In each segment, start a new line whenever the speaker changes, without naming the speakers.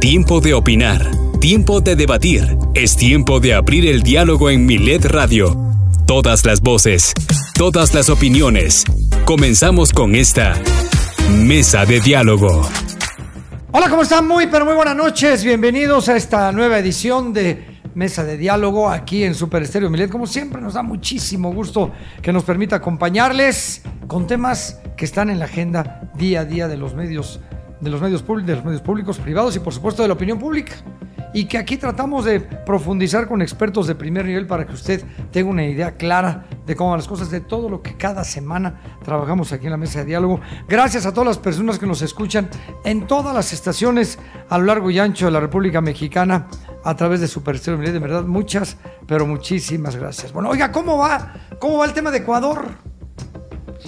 Tiempo de opinar, tiempo de debatir, es tiempo de abrir el diálogo en Milet Radio. Todas las voces, todas las opiniones. Comenzamos con esta mesa de diálogo.
Hola, ¿cómo están? Muy, pero muy buenas noches. Bienvenidos a esta nueva edición de mesa de diálogo aquí en Super Estéreo Milet. Como siempre, nos da muchísimo gusto que nos permita acompañarles con temas que están en la agenda día a día de los medios de los medios públicos, de los medios públicos, privados y por supuesto de la opinión pública. Y que aquí tratamos de profundizar con expertos de primer nivel para que usted tenga una idea clara de cómo van las cosas, de todo lo que cada semana trabajamos aquí en la mesa de diálogo. Gracias a todas las personas que nos escuchan en todas las estaciones a lo largo y ancho de la República Mexicana a través de Super De verdad, muchas, pero muchísimas gracias. Bueno, oiga, ¿cómo va? ¿Cómo va el tema de Ecuador?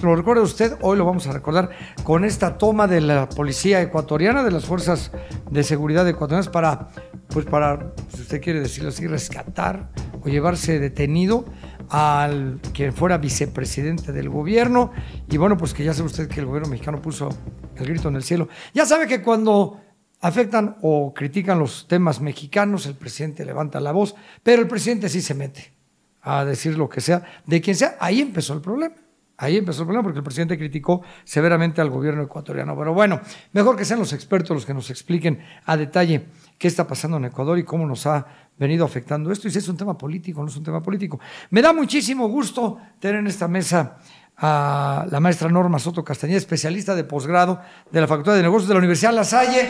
Lo recuerda usted, hoy lo vamos a recordar con esta toma de la policía ecuatoriana, de las fuerzas de seguridad ecuatorianas para, pues para, si usted quiere decirlo así, rescatar o llevarse detenido al quien fuera vicepresidente del gobierno. Y bueno, pues que ya sabe usted que el gobierno mexicano puso el grito en el cielo. Ya sabe que cuando afectan o critican los temas mexicanos, el presidente levanta la voz, pero el presidente sí se mete a decir lo que sea, de quien sea. Ahí empezó el problema. Ahí empezó el problema porque el presidente criticó severamente al gobierno ecuatoriano. Pero bueno, mejor que sean los expertos los que nos expliquen a detalle qué está pasando en Ecuador y cómo nos ha venido afectando esto. Y si es un tema político, no es un tema político. Me da muchísimo gusto tener en esta mesa a la maestra Norma Soto Castañeda, especialista de posgrado de la Facultad de Negocios de la Universidad La Salle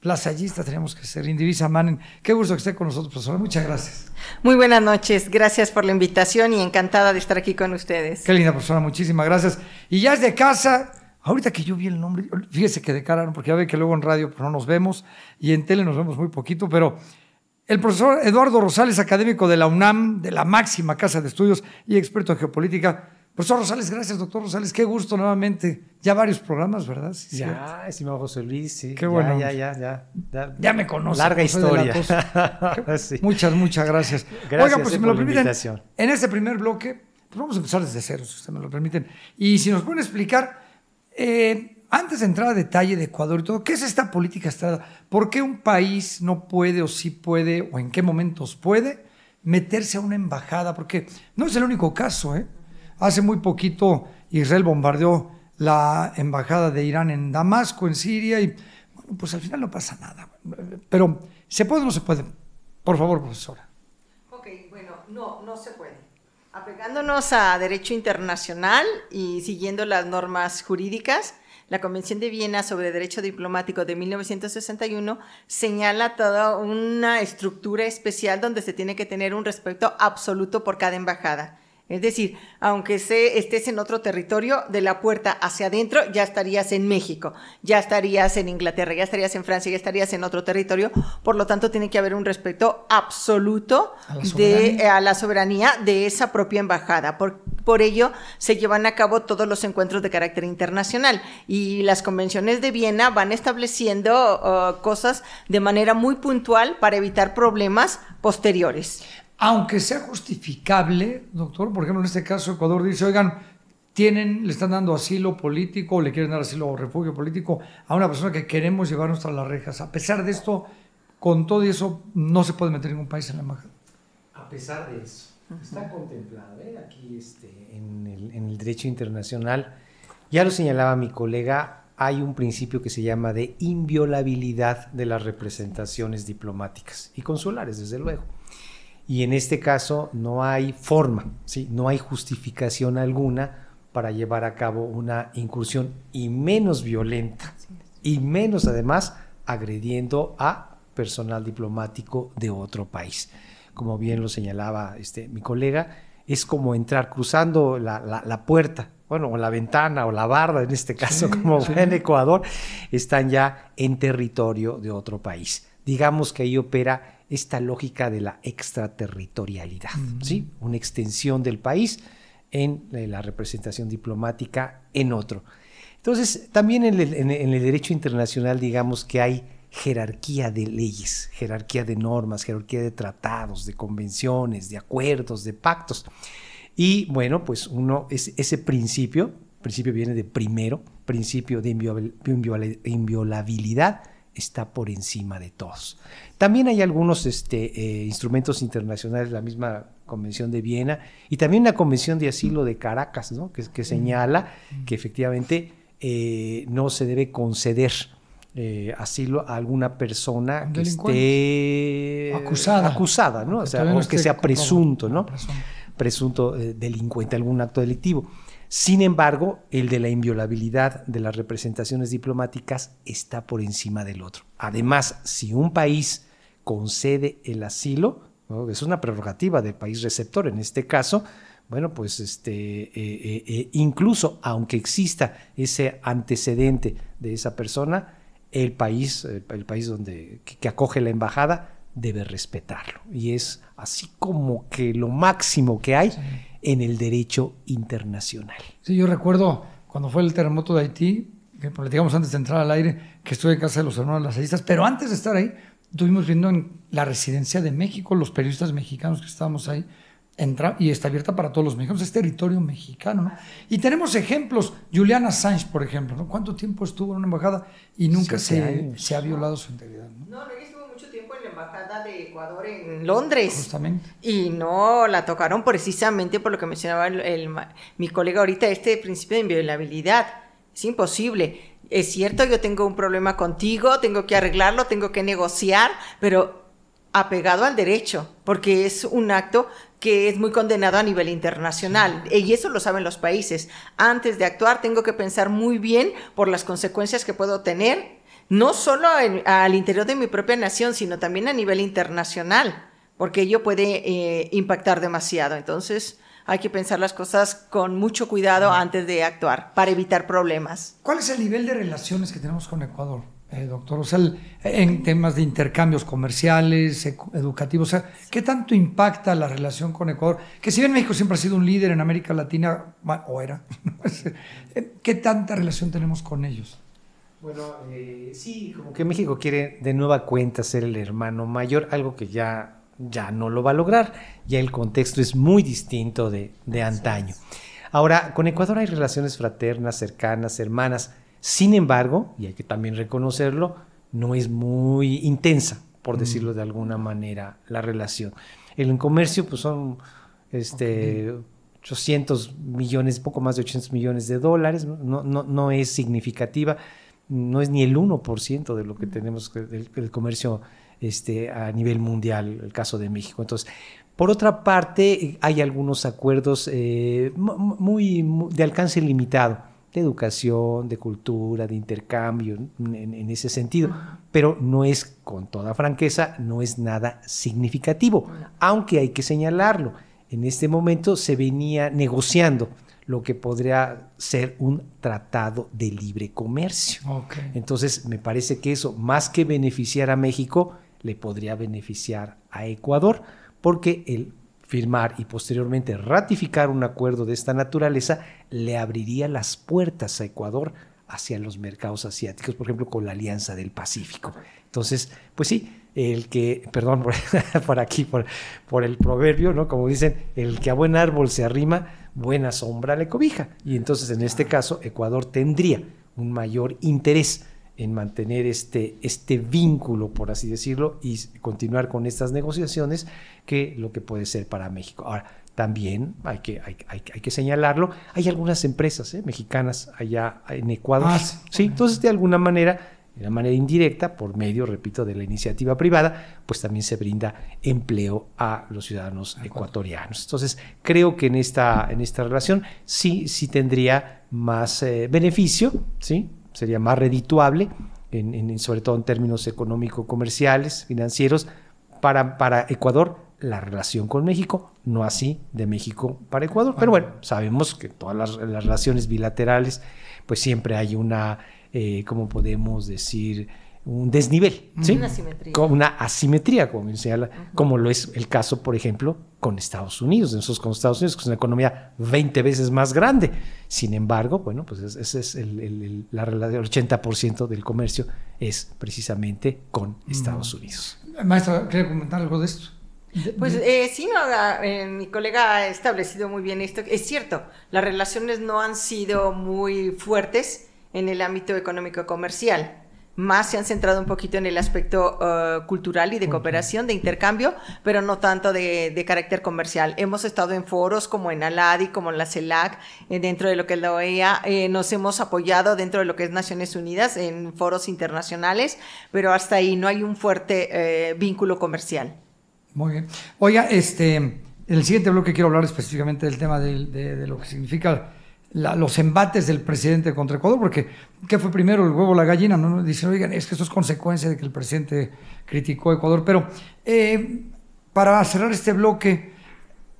plazallista, tenemos que ser. Indivisa Manen, qué gusto que esté con nosotros, profesora. Muchas
gracias. Muy buenas noches, gracias por la invitación y encantada de estar aquí con ustedes.
Qué linda profesora, muchísimas gracias. Y ya es de casa. Ahorita que yo vi el nombre, fíjese que de cara, porque ya ve que luego en radio pues, no nos vemos y en tele nos vemos muy poquito, pero el profesor Eduardo Rosales, académico de la UNAM, de la máxima casa de estudios y experto en geopolítica, Profesor Rosales, gracias, doctor Rosales. Qué gusto nuevamente. Ya varios programas, ¿verdad? Sí, ya, estimado José Luis, sí. Qué bueno. Ya, ya, ya, ya. me conoce. Larga historia. Muchas, muchas gracias. gracias Oiga, pues eh, si me lo permiten, en este primer bloque, pues vamos a empezar desde cero, si ustedes me lo permiten. Y si nos pueden explicar, eh, antes de entrar a detalle de Ecuador y todo, ¿qué es esta política estrada? ¿Por qué un país no puede o sí puede, o en qué momentos puede, meterse a una embajada? Porque no es el único caso, ¿eh? Hace muy poquito Israel bombardeó la embajada de Irán en Damasco, en Siria, y bueno, pues al final no pasa nada. Pero, ¿se puede o no se puede? Por favor, profesora.
Ok, bueno, no, no se puede. Apegándonos a derecho internacional y siguiendo las normas jurídicas, la Convención de Viena sobre Derecho Diplomático de 1961 señala toda una estructura especial donde se tiene que tener un respeto absoluto por cada embajada. Es decir, aunque estés en otro territorio, de la puerta hacia adentro ya estarías en México, ya estarías en Inglaterra, ya estarías en Francia, ya estarías en otro territorio. Por lo tanto, tiene que haber un respeto absoluto a la soberanía de, a la soberanía de esa propia embajada. Por, ello, se llevan a cabo todos los encuentros de carácter internacional y las convenciones de Viena van estableciendo oh, cosas de manera muy puntual para evitar problemas posteriores
aunque sea justificable, doctor, por ejemplo, en este caso Ecuador dice, oigan, tienen, le están dando asilo político, le quieren dar asilo o refugio político a una persona que queremos llevarnos tras las rejas. A pesar de esto, con todo eso, no se puede meter ningún país en la embajada.
A pesar de eso, está contemplado ¿eh? aquí este, en, el, en el derecho internacional. Ya lo señalaba mi colega, hay un principio que se llama de inviolabilidad de las representaciones diplomáticas y consulares, desde luego y en este caso no hay forma, ¿sí? no hay justificación alguna para llevar a cabo una incursión y menos violenta y menos además agrediendo a personal diplomático de otro país. Como bien lo señalaba este, mi colega, es como entrar cruzando la, puerta, bueno, o la ventana o la barda en este caso, como en Ecuador, están ya en territorio de otro país. Digamos que ahí opera esta lógica de la extraterritorialidad, ¿sí? Una extensión del país en eh, la representación diplomática en otro. Entonces, también en el, derecho internacional, digamos que hay jerarquía de leyes, jerarquía de normas, jerarquía de tratados, de convenciones, de acuerdos, de pactos. Y bueno, pues uno, ese principio, principio viene de primero, principio de inviolabilidad, está por encima de todos. También hay algunos este, eh, instrumentos internacionales, la misma Convención de Viena y también la Convención de Asilo de Caracas, ¿no? que, mm. señala mm. que efectivamente eh, no se debe conceder eh, asilo a alguna persona que esté acusada, acusada ¿no? o sea, que sea presunto, presunto delincuente, algún acto delictivo. Sin embargo, el de la inviolabilidad de las representaciones diplomáticas está por encima del otro. Además, si un país concede el asilo, es una prerrogativa del país receptor en este caso, bueno, pues este, eh, eh, eh, incluso aunque exista ese antecedente de esa persona, el país, el, país donde, que acoge la embajada debe respetarlo. Y es
así como que lo máximo que hay en el derecho internacional. Sí, yo recuerdo cuando fue el terremoto de Haití, que platicamos antes de entrar al aire, que estuve en casa de los hermanos lazaristas, pero antes de estar ahí, estuvimos viendo en la residencia de México, los periodistas mexicanos que estábamos ahí, entra, y está abierta para todos los mexicanos, es territorio mexicano, Y tenemos ejemplos, Juliana Sánchez, por ejemplo, ¿no? ¿Cuánto tiempo estuvo en una embajada y nunca se,
ha violado su integridad? ¿no? No, de Ecuador en Londres. Y no la tocaron precisamente por lo que mencionaba mi colega ahorita, este principio de inviolabilidad. Es imposible. Es cierto, yo tengo un problema contigo, tengo que arreglarlo, tengo que negociar, pero apegado al derecho, porque es un acto que es muy condenado a nivel internacional. Y eso lo saben los países. Antes de actuar, tengo que pensar muy bien por las consecuencias que puedo tener no solo al interior de mi propia nación, sino también a nivel internacional, porque ello puede eh, impactar demasiado. Entonces, hay que pensar las cosas con mucho cuidado antes de actuar para evitar problemas.
¿Cuál es el nivel de relaciones que tenemos con Ecuador, eh, doctor? O sea, en temas de intercambios comerciales, educativos, o sea, ¿qué tanto impacta la relación con Ecuador? Que si bien México siempre ha sido un líder en América Latina, o era, eh, ¿qué tanta relación tenemos con ellos?
Bueno, eh, sí, como que México quiere de nueva cuenta ser el hermano mayor, algo que ya, ya no lo va a lograr, ya el contexto es muy distinto de, antaño. Ahora, con Ecuador hay relaciones fraternas, cercanas, hermanas, sin embargo, y hay que también reconocerlo, no es muy intensa, por mm. decirlo de alguna manera, la relación. El comercio, pues son este, 800 millones, poco más de 800 millones de dólares, no, no, no es significativa no es ni el 1% de lo que tenemos del, comercio este, a nivel mundial, el caso de México. Entonces, por otra parte, hay algunos acuerdos eh, muy, de alcance limitado, de educación, de cultura, de intercambio, en, ese sentido, pero no es, con toda franqueza, no es nada significativo, aunque hay que señalarlo. En este momento se venía negociando lo que podría ser un tratado de libre comercio. Entonces, me parece que eso, más que beneficiar a México, le podría beneficiar a Ecuador, porque el firmar y posteriormente ratificar un acuerdo de esta naturaleza le abriría las puertas a Ecuador hacia los mercados asiáticos, por ejemplo, con la Alianza del Pacífico. Entonces, pues sí, el que, perdón por, aquí, por, por, el proverbio, ¿no? Como dicen, el que a buen árbol se arrima, buena sombra le cobija. Y entonces, en este caso, Ecuador tendría un mayor interés en mantener este, este vínculo, por así decirlo, y continuar con estas negociaciones que lo que puede ser para México. Ahora, también hay que, hay, que señalarlo, hay algunas empresas ¿eh? mexicanas allá en Ecuador. Ah, entonces de alguna manera de una manera indirecta, por medio, repito, de la iniciativa privada, pues también se brinda empleo a los ciudadanos ecuatorianos. Entonces, creo que en esta, en esta relación sí, sí tendría más eh, beneficio, ¿sí? sería más redituable, en, sobre todo en términos económico-comerciales, financieros, para, para Ecuador la relación con México, no así de México para Ecuador. Pero bueno, sabemos que todas las relaciones bilaterales, pues siempre hay una eh, como podemos decir? un desnivel, una asimetría, una asimetría como, lo es el caso, por ejemplo, con Estados Unidos, nosotros con Estados Unidos, que es una economía 20 veces más grande. Sin embargo, bueno, pues ese es el, el, el la relación, 80% del comercio es precisamente con Estados Unidos.
Maestra, ¿quiere comentar algo de esto?
Pues
eh, sí, eh, mi colega ha establecido muy bien esto. Es cierto, las relaciones no han sido muy fuertes en el ámbito económico-comercial. Más se han centrado un poquito en el aspecto eh, cultural y de cooperación, de intercambio, pero no tanto de, carácter comercial. Hemos estado en foros como en ALADI, como en la CELAC, eh, dentro de lo que es la OEA, eh, nos hemos apoyado dentro de lo que es Naciones Unidas en foros internacionales, pero hasta ahí no hay un fuerte vínculo comercial.
Muy bien. Oiga, este, el siguiente bloque quiero hablar específicamente del tema de lo que significa los embates del presidente contra Ecuador, porque ¿qué fue primero, el huevo o la gallina? ¿no? Dicen, oigan, es que eso es consecuencia de que el presidente criticó a Ecuador. Pero eh, para cerrar este bloque,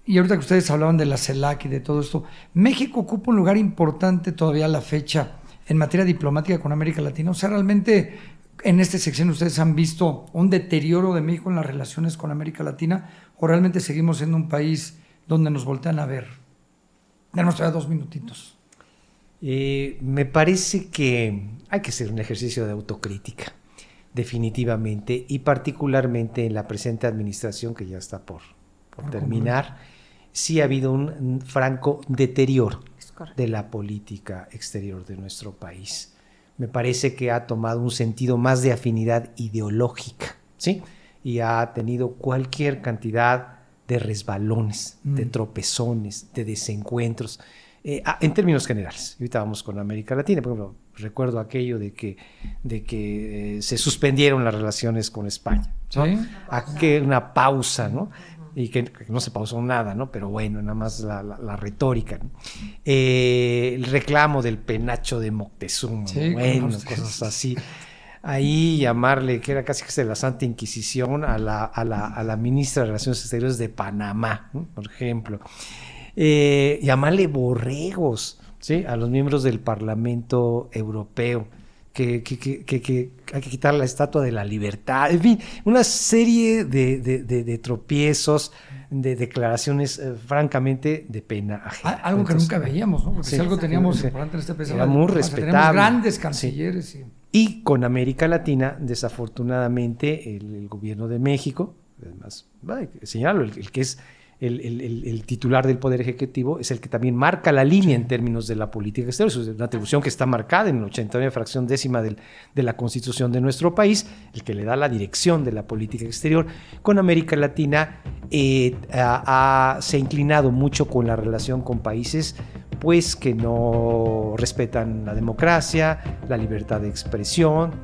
y ahorita que ustedes hablaban de la CELAC y de todo esto, México ocupa un lugar importante todavía a la fecha en materia diplomática con América Latina. O sea, realmente en esta sección ustedes han visto un deterioro de México en las relaciones con América Latina, o realmente seguimos siendo un país donde nos voltean a ver dos minutitos.
Eh, me parece que hay que hacer un ejercicio de autocrítica, definitivamente, y particularmente en la presente administración que ya está por, terminar, sí ha habido un franco deterioro de la política exterior de nuestro país. Me parece que ha tomado un sentido más de afinidad ideológica, ¿sí? Y ha tenido cualquier cantidad de resbalones, de mm. tropezones, de desencuentros, eh, en términos generales. Ahorita vamos con América Latina, por ejemplo, recuerdo aquello de que, de que eh, se suspendieron las relaciones con España, ¿no? una pausa, ¿no? y que, no se pausó nada, ¿no? Pero bueno, nada más la, retórica. Eh, el reclamo del penacho de Moctezuma, bueno, cosas así ahí llamarle, que era casi que la Santa Inquisición, a la, a la, ministra de Relaciones Exteriores de Panamá, por ejemplo. Eh, llamarle borregos a los miembros del Parlamento Europeo. Que, hay que quitar la estatua de la libertad, en fin, una serie de, tropiezos, de declaraciones eh, francamente de pena
ah, Algo que nunca veíamos, ¿no? Porque si algo teníamos en este era muy respetable. grandes
cancilleres. Y... Y con América Latina, desafortunadamente, el, gobierno de México, además, señalo, el, que es el, titular del Poder Ejecutivo es el que también marca la línea en términos de la política exterior. Es una atribución que está marcada en el 89 fracción décima de la Constitución de nuestro país, el que le da la dirección de la política exterior. Con América Latina eh, se ha inclinado mucho con la relación con países pues que no respetan la democracia, la libertad de expresión,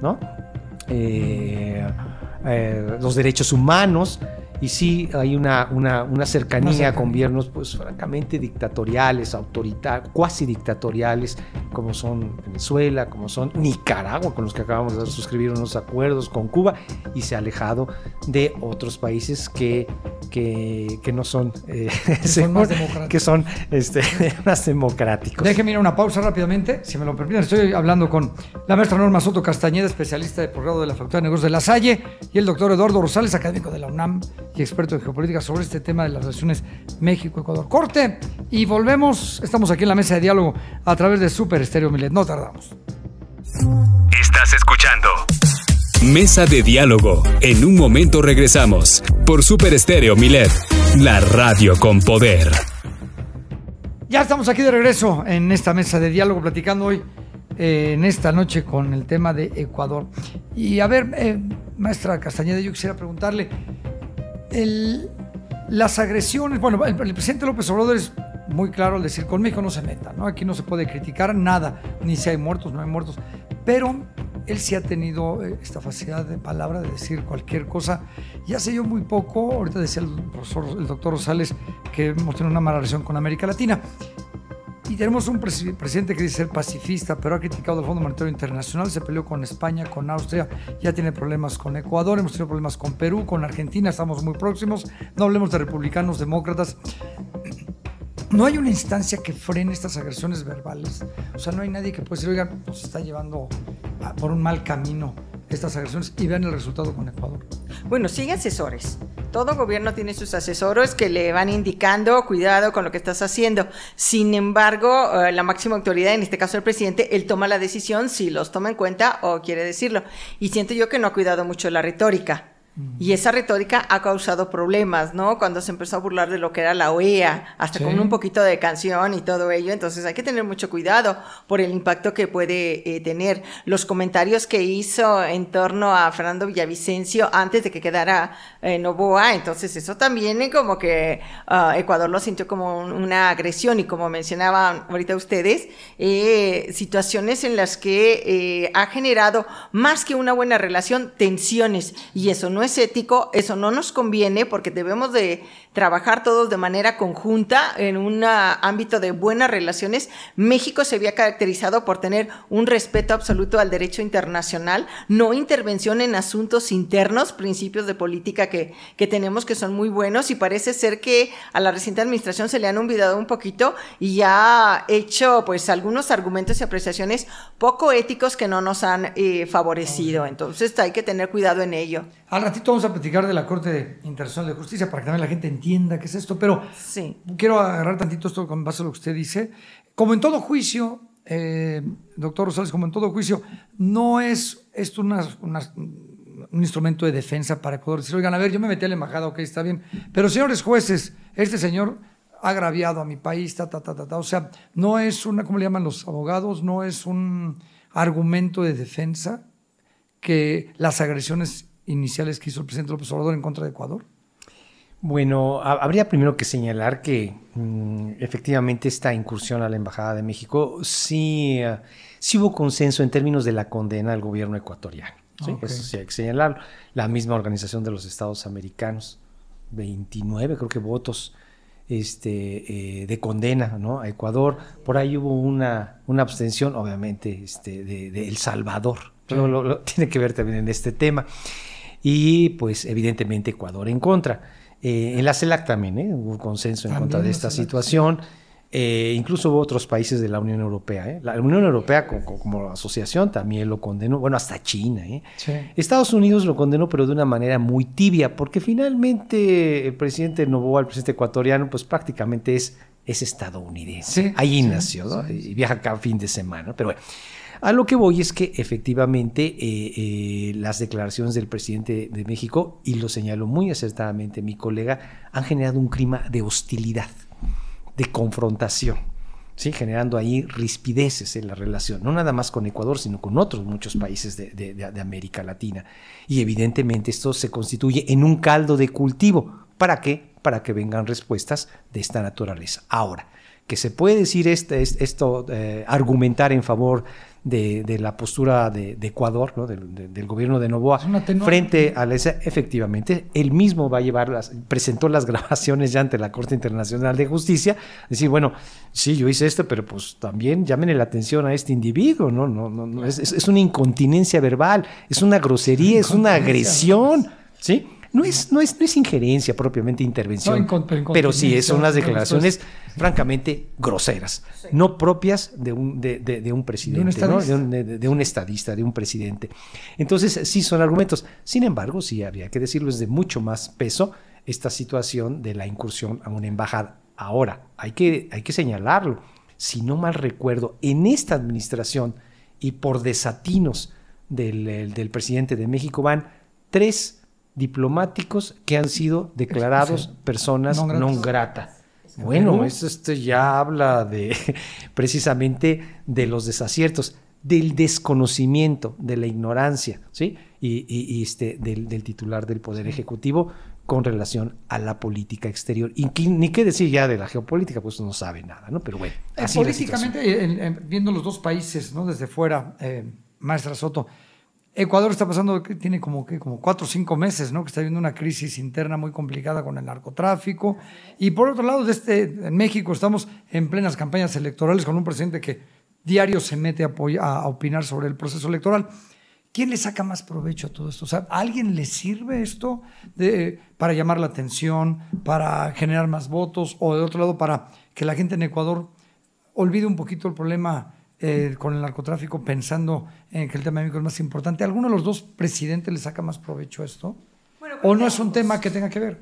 eh, eh, los derechos humanos y sí hay una, una, cercanía con gobiernos, pues francamente dictatoriales, autoritarios, cuasi dictatoriales, como son Venezuela, como son Nicaragua, con los que acabamos de suscribir unos acuerdos con Cuba, y se ha alejado de otros países que, que,
no son, eh, más democráticos. Que este, más democráticos. Déjeme ir a una pausa rápidamente, si me lo permiten. Estoy hablando con la maestra Norma Soto Castañeda, especialista de posgrado de la Facultad de Negocios de La Salle, y el doctor Eduardo Rosales, académico de la UNAM y experto en geopolítica sobre este tema de las relaciones México-Ecuador. Corte y volvemos. Estamos aquí en la mesa de diálogo a través de Super Estéreo Milet. No tardamos.
Estás escuchando. Mesa de diálogo. En un momento regresamos por Super Estéreo Milet, la radio con poder.
Ya estamos aquí de regreso en esta mesa de diálogo platicando hoy eh, en esta noche con el tema de Ecuador. Y a ver, eh, maestra Castañeda, yo quisiera preguntarle, el, las agresiones, bueno, el, presidente López Obrador es muy claro al decir, con México no se meta, ¿no? Aquí no se puede criticar nada, ni si hay muertos, no hay muertos, pero él sí ha tenido eh, esta facilidad de palabra de decir cualquier cosa. Y hace yo muy poco, ahorita decía el profesor, el doctor Rosales, que hemos tenido una mala relación con América Latina tenemos un presidente que dice ser pacifista, pero ha criticado al Fondo Monetario Internacional, se peleó con España, con Austria, ya tiene problemas con Ecuador, hemos tenido problemas con Perú, con Argentina, estamos muy próximos. No hablemos de republicanos, demócratas. No hay una instancia que frene estas agresiones verbales. O sea, no hay nadie que pueda decir, oiga, nos pues, está llevando por un mal camino estas agresiones y vean el resultado con Ecuador.
Bueno, sigue asesores. Todo gobierno tiene sus asesores que le van indicando cuidado con lo que estás haciendo. Sin embargo, eh, la máxima autoridad, en este caso el presidente, él toma la decisión si los toma en cuenta o quiere decirlo. Y siento yo que no ha cuidado mucho la retórica. Y esa retórica ha causado problemas, ¿no? Cuando se empezó a burlar de lo que era la OEA, hasta con un poquito de canción y todo ello. Entonces hay que tener mucho cuidado por el impacto que puede eh, tener. Los comentarios que hizo en torno a Fernando Villavicencio antes de que quedara en eh, Novoa, entonces eso también como que ah, Ecuador lo sintió como una agresión y como mencionaban ahorita ustedes, eh, situaciones en las que ha generado más que una buena relación, tensiones. Y eso no es ético, eso no nos conviene porque debemos de trabajar todos de manera conjunta en un ah, ámbito de buenas relaciones. México se había caracterizado por tener un respeto absoluto al derecho internacional, no intervención en asuntos internos, principios de política que, tenemos que son muy buenos y parece ser que a la reciente administración se le han olvidado un poquito y ha hecho pues algunos argumentos y apreciaciones poco éticos que no nos han eh, favorecido. Entonces hay que tener cuidado en ello
ratito vamos a platicar de la Corte Internacional de Justicia para que también la gente entienda qué es esto, pero quiero agarrar tantito esto con base a lo que usted dice. Como en todo juicio, eh, doctor Rosales, como en todo juicio, no es esto un instrumento de defensa para poder decir, oigan, a ver, yo me metí a la embajada, ok, está bien, pero señores jueces, este señor ha agraviado a mi país, ta, ta, ta, ta, ta. O sea, no es una, ¿cómo le llaman los abogados? No es un argumento de defensa que las agresiones iniciales que hizo el presidente López Obrador en contra de Ecuador? Bueno, habría
primero que señalar que mm, efectivamente esta incursión a la Embajada de México eh, sí, hubo consenso en términos de la condena al gobierno ecuatoriano. ¿sí? Eso sí hay que señalarlo. La misma Organización de los Estados Americanos, 29 creo que votos este, eh, de condena ¿no? a Ecuador. Por ahí hubo una, una abstención, obviamente, este, de, El Salvador. tiene que ver también en este tema y pues evidentemente Ecuador en contra. Eh, en la CELAC también ¿eh? hubo un consenso en contra de esta situación. Eh, incluso otros países de la Unión Europea. La Unión Europea como, asociación también lo condenó, bueno, hasta China. ¿eh? Estados Unidos lo condenó, pero de una manera muy tibia, porque finalmente el presidente Novoa, el presidente ecuatoriano, pues prácticamente es, es estadounidense. ahí Allí nació y viaja cada fin de semana. Pero bueno, a lo que voy es que efectivamente eh, eh, las declaraciones del presidente de México, y lo señaló muy acertadamente mi colega, han generado un clima de hostilidad, de confrontación. generando ahí rispideces en la relación, no nada más con Ecuador, sino con otros muchos países de, América Latina. Y evidentemente esto se constituye en un caldo de cultivo. ¿Para qué? Para que vengan respuestas de esta naturaleza. Ahora, que se puede decir este, esto, eh, argumentar en favor de, de la postura de, Ecuador, ¿no? del gobierno de Novoa, frente a la efectivamente, él mismo va a llevar las, presentó las grabaciones ya ante la Corte Internacional de Justicia, decir, bueno, sí, yo hice esto, pero pues también llamen la atención a este individuo, ¿no? no, no, no es, es, una incontinencia verbal, es una grosería, es una agresión, ¿sí? No es, no es, injerencia propiamente intervención, pero sí son las declaraciones francamente groseras, no propias de un, de, un presidente, ¿De un, estadista, de un presidente. Entonces sí son argumentos. Sin embargo, sí habría que decirlo, es de mucho más peso esta situación de la incursión a una embajada. Ahora, hay que, hay que señalarlo, si no mal recuerdo, en esta administración y por desatinos del, del presidente de México van tres diplomáticos que han sido declarados personas non grata. Bueno, esto, este ya habla de precisamente de los desaciertos, del desconocimiento, de la ignorancia, ¿sí? Y, este, del, titular del Poder Ejecutivo con relación a la política exterior. Y ni qué decir ya de la geopolítica, pues no sabe nada, ¿no? Pero bueno. Eh, así políticamente,
viendo los dos países, ¿no? Desde fuera, eh, Maestra Soto, Ecuador está pasando, tiene como, que como cuatro o cinco meses, ¿no? Que está viviendo una crisis interna muy complicada con el narcotráfico. Y por otro lado, desde, este, en México estamos en plenas campañas electorales con un presidente que diario se mete a, opinar sobre el proceso electoral. ¿Quién le saca más provecho a todo esto? O sea, alguien le sirve esto de, para llamar la atención, para generar más votos o, de otro lado, para que la gente en Ecuador olvide un poquito el problema eh, con el narcotráfico pensando en que el tema médico es más importante. ¿Alguno de los dos presidentes le saca más provecho a esto? ¿O pues no es un tema que tenga que ver?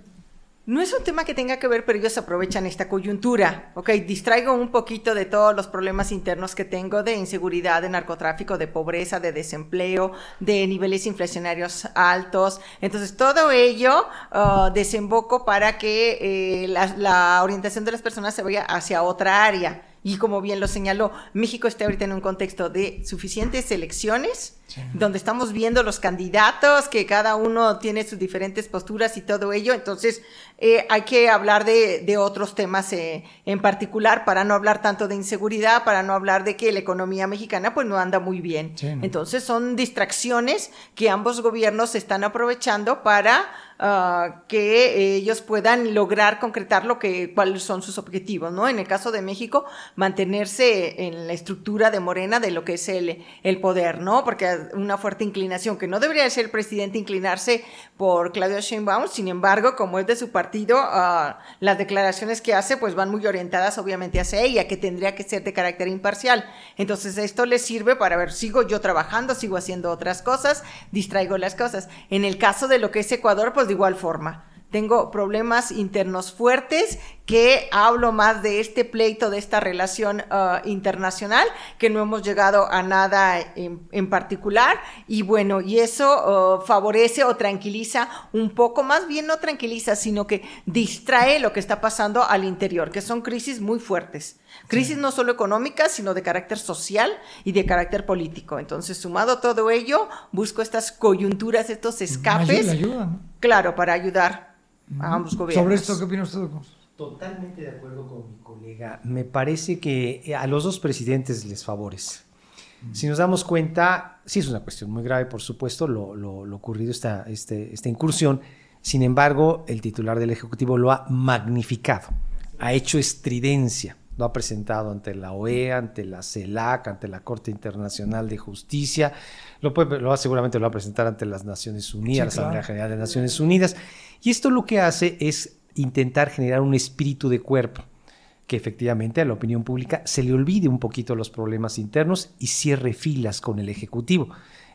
No es un tema que tenga que ver, pero ellos aprovechan esta coyuntura. Ok, distraigo un poquito de todos los problemas internos que tengo de inseguridad, de narcotráfico, de pobreza, de desempleo, de niveles inflacionarios altos. Entonces, todo ello uh, desemboco para que eh, la orientación de las personas se vaya hacia otra área y como bien lo señaló, México está ahorita en un contexto de suficientes elecciones, donde estamos viendo los candidatos, que cada uno tiene sus diferentes posturas y todo ello. Entonces, eh, hay que hablar de, otros temas eh, en particular para no hablar tanto de inseguridad, para no hablar de que la economía mexicana pues no anda muy bien. Entonces, son distracciones que ambos gobiernos están aprovechando para Ah, que eh, ellos puedan lograr concretar lo que, cuáles son sus objetivos, ¿no? En el caso de México, mantenerse en la estructura de Morena de lo que es el, el poder, ¿no? Porque una fuerte inclinación, que no debería ser el presidente inclinarse por Claudio Sheinbaum, sin embargo, como es de su partido, ah, las declaraciones que hace pues van muy orientadas obviamente hacia ella, que tendría que ser de carácter imparcial. Entonces esto le sirve para ver, sigo yo trabajando, sigo haciendo otras cosas, distraigo las cosas. En el caso de lo que es Ecuador, pues de igual forma. Tengo problemas internos fuertes que hablo más de este pleito, de esta relación uh, internacional, que no hemos llegado a nada en, particular. Y bueno, y eso uh, favorece o tranquiliza un poco, más bien no tranquiliza, sino que distrae lo que está pasando al interior, que son crisis muy fuertes. Crisis no solo económicas, sino de carácter social y de carácter político. Entonces, sumado a todo ello, busco estas coyunturas, estos escapes. Ayuda, Claro, para ayudar a ambos gobiernos. ¿Sobre esto qué
opina usted,
Totalmente de acuerdo con mi colega. Me parece que eh, a los dos presidentes les favorece. Mm. Si nos damos cuenta, sí es una cuestión muy grave, por supuesto, lo, ocurrido este, esta, incursión. Sin embargo, el titular del Ejecutivo lo ha magnificado, ha hecho estridencia, lo ha presentado ante la OEA, ante la CELAC, e ante la Corte Internacional de Justicia, lo, puede, seguramente lo va a presentar ante las Naciones Unidas, la Asamblea General de Naciones Unidas. Y esto lo que hace es intentar generar un espíritu de cuerpo que efectivamente a la opinión pública se le olvide un poquito los problemas internos y cierre filas con el Ejecutivo.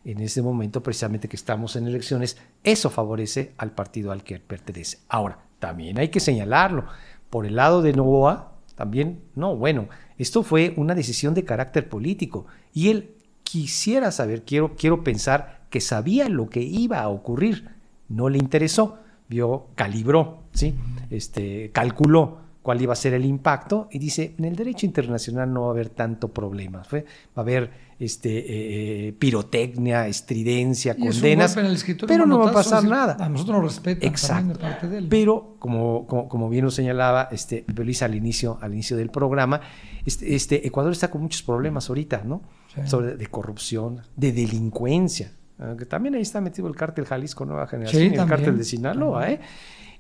En este momento, precisamente que estamos en elecciones, eso favorece al partido al que pertenece. Ahora, también hay que señalarlo, por el lado de Novoa, también, no, bueno, esto fue una decisión de carácter político y él quisiera saber, quiero, quiero pensar que sabía lo que iba a ocurrir, no le interesó vio, calibró, ¿sí? este, calculó cuál iba a ser el impacto y dice, en el derecho internacional no va a haber tanto problema, va a haber este, eh, eh, pirotecnia, estridencia, condenas, pero no va a pasar
nada. A nosotros nos respetan Exacto. parte de él. Pero,
como, como, bien lo señalaba este, Luis al inicio, al inicio del programa, este, este Ecuador está con muchos problemas ahorita, ¿no? Sobre, de corrupción, de delincuencia, Ah, que también ahí está metido el cártel Jalisco Nueva Generación el cártel de Sinaloa, ¿eh?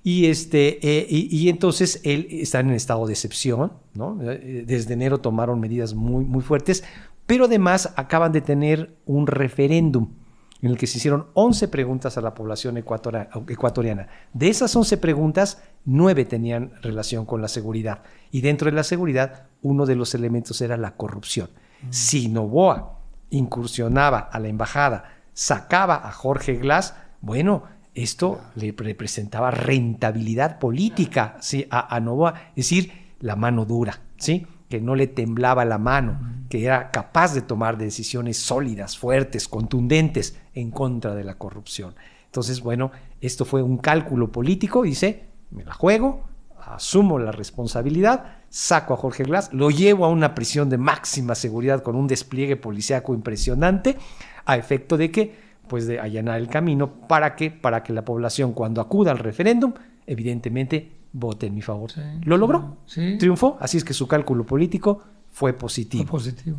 Y, este, eh, y, entonces él está en estado de excepción, ¿no? Eh, eh, desde enero tomaron medidas muy, muy fuertes, pero además acaban de tener un referéndum en el que se hicieron 11 preguntas a la población ecuatoriana. De esas 11 preguntas, 9 tenían relación con la seguridad. Y dentro de la seguridad, uno de los elementos era la corrupción. Mm. ...Sinoboa Si incursionaba a la embajada sacaba a Jorge Glass, bueno, esto le representaba rentabilidad política a, a Novoa, es decir, la mano dura, ¿sí? que no le temblaba la mano, que era capaz de tomar decisiones sólidas, fuertes, contundentes en contra de la corrupción. Entonces, bueno, esto fue un cálculo político, dice, me la juego, asumo la responsabilidad, saco a Jorge Glass, lo llevo a una prisión de máxima seguridad con un despliegue policiaco impresionante, a efecto de que, pues de allanar el camino para que, para que la población cuando acuda al referéndum, evidentemente vote en mi favor. lo logró, triunfó, así es que su cálculo político fue positivo. positivo.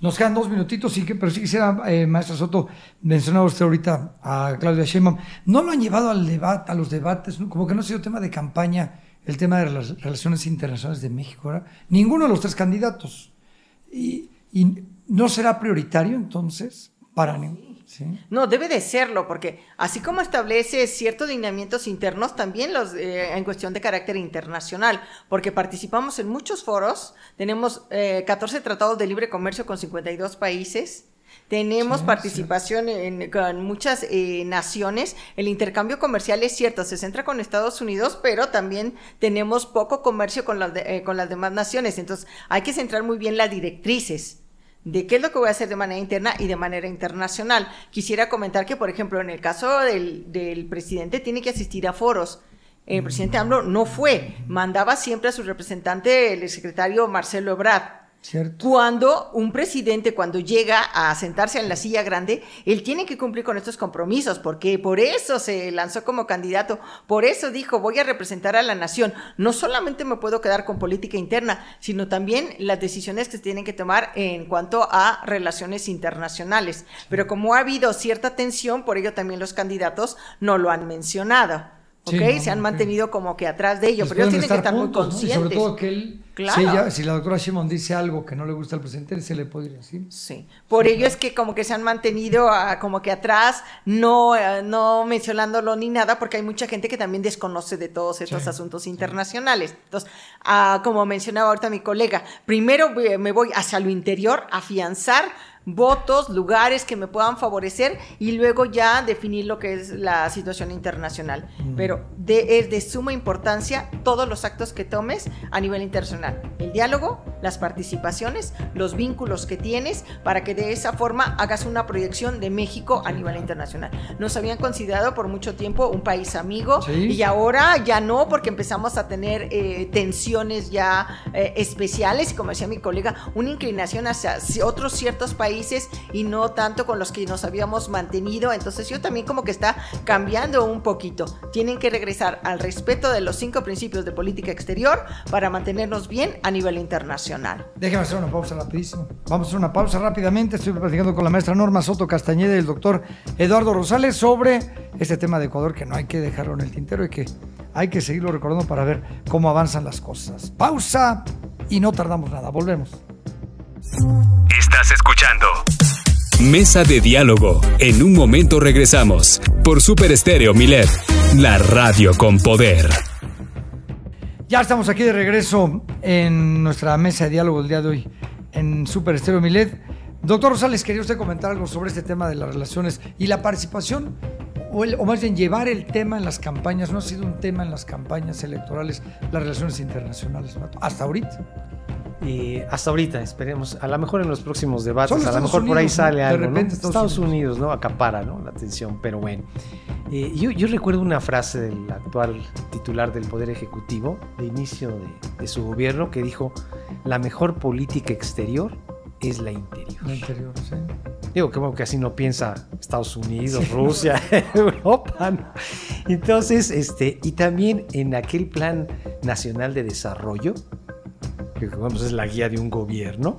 Nos quedan dos minutitos, sí que, pero sí quisiera, eh, Maestro Soto, mencionar usted ahorita a Claudia Sheinbaum. No lo han llevado al debate, a los debates, como que no ha sido tema de campaña el tema de las relaciones internacionales de México ninguno de los tres candidatos. Y, no será prioritario entonces para ninguno.
No, debe de serlo, porque así como establece ciertos lineamientos internos, también los eh, en cuestión de carácter internacional, porque participamos en muchos foros, tenemos 14 eh, tratados de libre comercio con 52 países, tenemos participación En, muchas eh, naciones. El intercambio comercial es cierto, se centra con Estados Unidos, pero también tenemos poco comercio con, las eh, con las demás naciones. Entonces, hay que centrar muy bien las directrices de qué es lo que voy a hacer de manera interna y de manera internacional. Quisiera comentar que, por ejemplo, en el caso del, del presidente, tiene que asistir a foros. El presidente mm. AMLO no fue, mandaba siempre a su representante, el secretario Marcelo Ebrard cuando un presidente, cuando llega a sentarse en la silla grande, él tiene que cumplir con estos compromisos, porque por eso se lanzó como candidato, por eso dijo, voy a representar a la nación. No solamente me puedo quedar con política interna, sino también las decisiones que se tienen que tomar en cuanto a relaciones internacionales. Pero como ha habido cierta tensión, por ello también los candidatos no lo han mencionado se han mantenido como que atrás de ellos pues pero ellos tienen que estar muy conscientes. sobre todo que él, claro. si,
la doctora Shimon dice algo que no le gusta al presidente, se le puede ir
así. Sí, por ello es que como que se han mantenido ah, como que atrás, no, eh, no mencionándolo ni nada, porque hay mucha gente que también desconoce de todos estos asuntos internacionales. Entonces, ah, como mencionaba ahorita mi colega, primero eh, me voy hacia lo interior, afianzar votos, lugares que me puedan favorecer y luego ya definir lo que es la situación internacional. Mm. Pero de, es de suma importancia todos los actos que tomes a nivel internacional. El diálogo, las participaciones, los vínculos que tienes para que de esa forma hagas una proyección de México a nivel internacional. Nos habían considerado por mucho tiempo un país amigo y ahora ya no porque empezamos a tener eh, tensiones ya eh, especiales y como decía mi colega, una inclinación hacia otros ciertos países y no tanto con los que nos habíamos mantenido. Entonces yo también como que está cambiando un poquito. Tienen que regresar al respeto de los cinco principios de política exterior para mantenernos bien a nivel internacional.
Déjeme hacer una pausa rapidísimo. Vamos a hacer una pausa rápidamente. Estoy platicando con la maestra Norma Soto Castañeda y el doctor Eduardo Rosales sobre este tema de Ecuador que no hay que dejarlo en el tintero y que hay que seguirlo recordando para ver cómo avanzan las cosas. Pausa y no tardamos nada. Volvemos
escuchando. Mesa de diálogo. En un momento regresamos. Por Super Estéreo Milet. La radio con poder.
Ya estamos aquí de regreso en nuestra mesa de diálogo el día de hoy en Super Estéreo Milet. Doctor Rosales, quería usted comentar algo sobre este tema de las relaciones y la participación, o, más bien llevar el tema en las campañas. No ha sido un tema en las campañas electorales las relaciones internacionales,
hasta ahorita hasta ahorita, esperemos, a lo mejor en los próximos debates, a lo mejor por ahí sale algo. Estados, Unidos. ¿no? Acapara, ¿no? La atención, pero bueno. Eh, yo, recuerdo una frase del actual titular del Poder Ejecutivo, de inicio de, su gobierno, que dijo: La mejor política exterior es la interior.
La interior, sí.
Digo, como que así no piensa Estados Unidos, Rusia, Europa. Entonces, este, y también en aquel plan nacional de desarrollo, que pues, es la guía de un gobierno,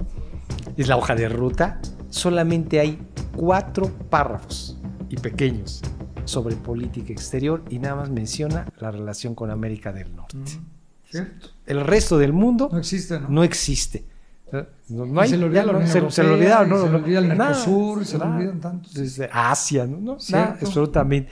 es la hoja de ruta, solamente hay cuatro párrafos y pequeños sobre política exterior y nada más menciona la relación con América del Norte. Mm, el resto del mundo no existe. ¿no? no existe. se, le se, olvidaron, ¿no? Se le olvida se olvidan tantos. Asia, ¿no? Nada, absolutamente.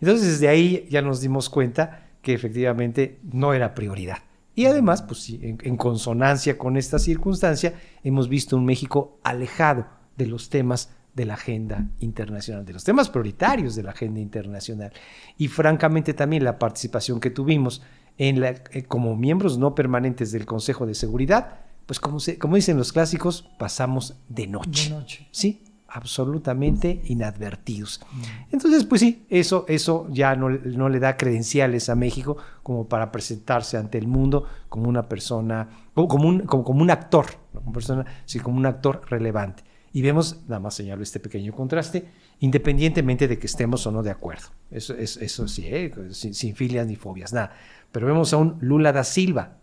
Entonces, desde ahí ya nos dimos cuenta que efectivamente no era prioridad. Y además, pues en, en consonancia con esta circunstancia, hemos visto un México alejado de los temas de la agenda internacional, de los temas prioritarios de la agenda internacional. Y francamente también la participación que tuvimos en eh, como miembros no permanentes del Consejo de Seguridad, pues como, como dicen los clásicos, pasamos de noche. De noche. Sí, absolutamente inadvertidos. Mm. Entonces, pues sí, eso, eso ya no, le da credenciales a México como para presentarse ante el mundo como una persona, como, un, como, como un, actor, como, persona, como un actor relevante. Y vemos, nada más señalo este pequeño contraste, independientemente de que estemos o no de acuerdo. Eso, es, eso sí, ¿eh? sin, filias ni fobias, nada. Pero vemos a un Lula da Silva,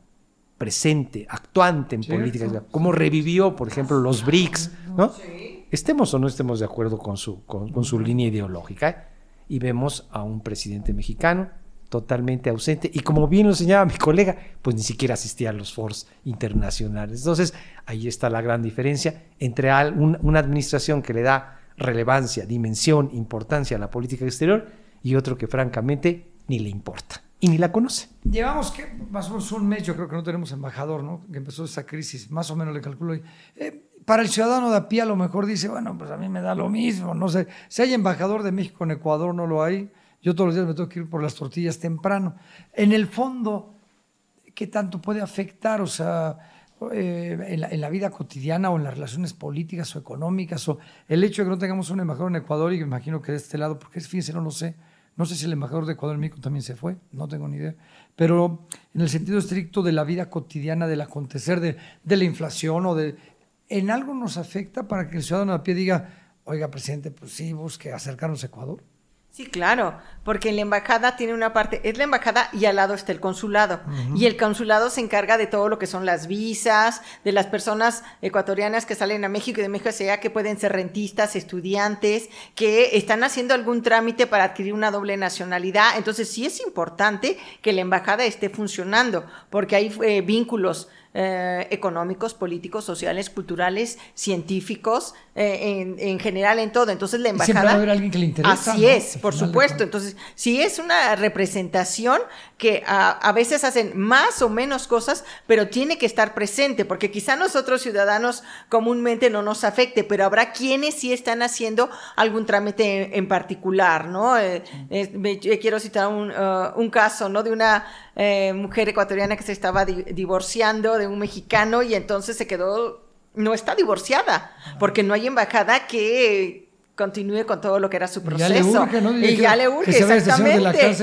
presente, actuante en política, como revivió, por ejemplo, los ah, BRICS, ¿no? Sí estemos o no estemos de acuerdo con su, con, su línea ideológica, y vemos a un presidente mexicano totalmente ausente y como bien lo señalaba mi colega, pues ni siquiera asistía a los foros internacionales. Entonces, ahí está la gran diferencia entre una administración que le da relevancia, dimensión, importancia a la política exterior y otro que francamente ni le importa y ni la conoce.
Llevamos que, más o menos un mes, yo creo que no tenemos embajador, ¿no? Que empezó esa crisis, más o menos le calculo. Eh, para el ciudadano de a pie a lo mejor dice, bueno, pues a mí me da lo mismo, no sé, si hay embajador de México en Ecuador, no lo hay, yo todos los días me tengo que ir por las tortillas temprano. En el fondo, ¿qué tanto puede afectar? O sea, eh, en, la, vida cotidiana o en las relaciones políticas o económicas o el hecho de que no tengamos un embajador en Ecuador y me imagino que de este lado, porque fíjense, no lo sé, no sé si el embajador de Ecuador en México también se fue, no tengo ni idea, pero en el sentido estricto de la vida cotidiana, del acontecer, de la inflación o de en algo nos afecta para que el ciudadano a pie diga, oiga, presidente, pues sí, busque acercarnos a Ecuador?
Sí, claro, porque la embajada tiene una parte, es la embajada y al lado está el consulado. Y el consulado se encarga de todo lo que son las visas, de las personas ecuatorianas que salen a México y de México sea que pueden ser rentistas, estudiantes, que están haciendo algún trámite para adquirir una doble nacionalidad. Entonces sí es importante que la embajada esté funcionando, porque hay eh, vínculos eh, económicos, políticos, sociales, culturales, científicos, eh, en, general en todo. Entonces la embajada... Siempre va a haber alguien que le interesa. Así es, por supuesto. Entonces, sí es una representación que a, veces hacen más o menos cosas, pero tiene que estar presente, porque quizá nosotros ciudadanos comúnmente no nos afecte, pero habrá quienes sí están haciendo algún trámite en, particular, ¿no? Eh, quiero citar un, uh, un caso, ¿no? De una eh, mujer ecuatoriana que se estaba divorciando de un mexicano y entonces se quedó, no está divorciada, ah. porque no hay embajada que continúe con todo lo que era su proceso. Y ya le urge, Y, ya le exactamente.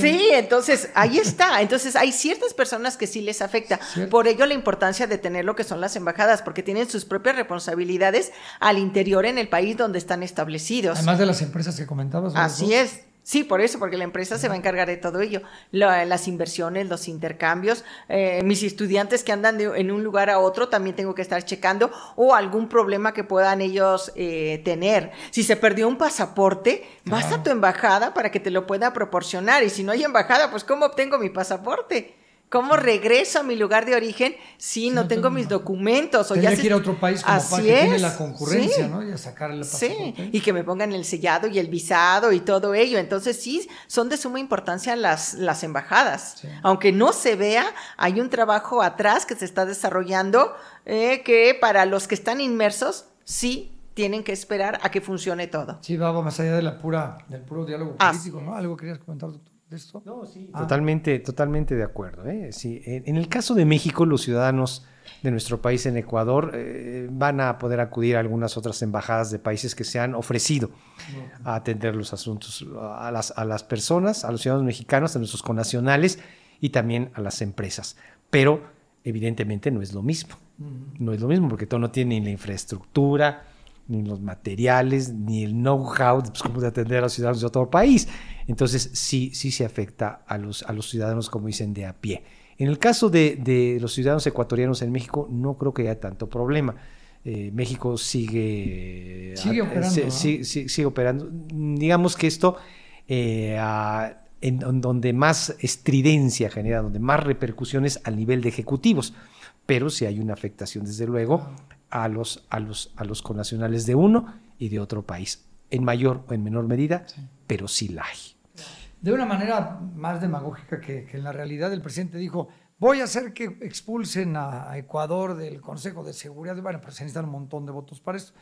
Sí, entonces ahí está. Entonces hay ciertas personas que sí les afecta. Por ello la importancia de tener lo que son las embajadas, porque tienen sus propias responsabilidades al interior en el país donde están establecidos. Además de
las empresas que comentabas. Así es.
Sí, por eso, porque la empresa se va a encargar de todo ello, las inversiones, los intercambios, eh, mis estudiantes que andan de, en un lugar a otro también tengo que estar checando o algún problema que puedan ellos eh, tener. Si se perdió un pasaporte, vas a tu embajada para que te lo pueda proporcionar y si no hay embajada, pues ¿cómo obtengo mi pasaporte? ¿Cómo regreso a mi lugar de origen si no, tengo, mis documentos? O ya ir a otro país como para que tiene la concurrencia, ¿no? Y a sacar el pasaporte. Sí, y que me pongan el sellado y el visado y todo ello. Entonces, sí, son de suma importancia las, las embajadas. Aunque no se vea, hay un trabajo atrás que se está desarrollando eh, que para los que están inmersos, sí tienen que esperar a que funcione todo. Sí, vamos más allá de la pura,
del puro diálogo político,
¿no? ¿Algo querías comentar, doctor? Ah.
Totalmente, totalmente de acuerdo. ¿eh? en el caso de México, los ciudadanos de nuestro país en Ecuador eh, van a poder acudir a algunas otras embajadas de países que se han ofrecido a atender los asuntos a las, a las personas, a los ciudadanos mexicanos, a nuestros conacionales y también a las empresas. Pero evidentemente no es lo mismo. No es lo mismo porque todo no tiene ni la infraestructura, ni los materiales, ni el know-how pues, cómo de atender a los ciudadanos de otro país. Entonces, sí, sí se afecta a los, a los ciudadanos, como dicen, de a pie. En el caso de, los ciudadanos ecuatorianos en México, no creo que haya tanto problema. Eh, México sigue, eh, sigue, operando, Digamos que esto, eh, donde más estridencia genera, donde más repercusiones a nivel de ejecutivos pero si hay una afectación, desde luego, ah a los, a los, a los connacionales de uno y de otro país, en mayor o en menor medida, pero sí la hay.
De una manera más demagógica que, en la realidad, el presidente dijo, voy a hacer que expulsen a Ecuador del Consejo de Seguridad, bueno, pues se necesitan un montón de votos para esto,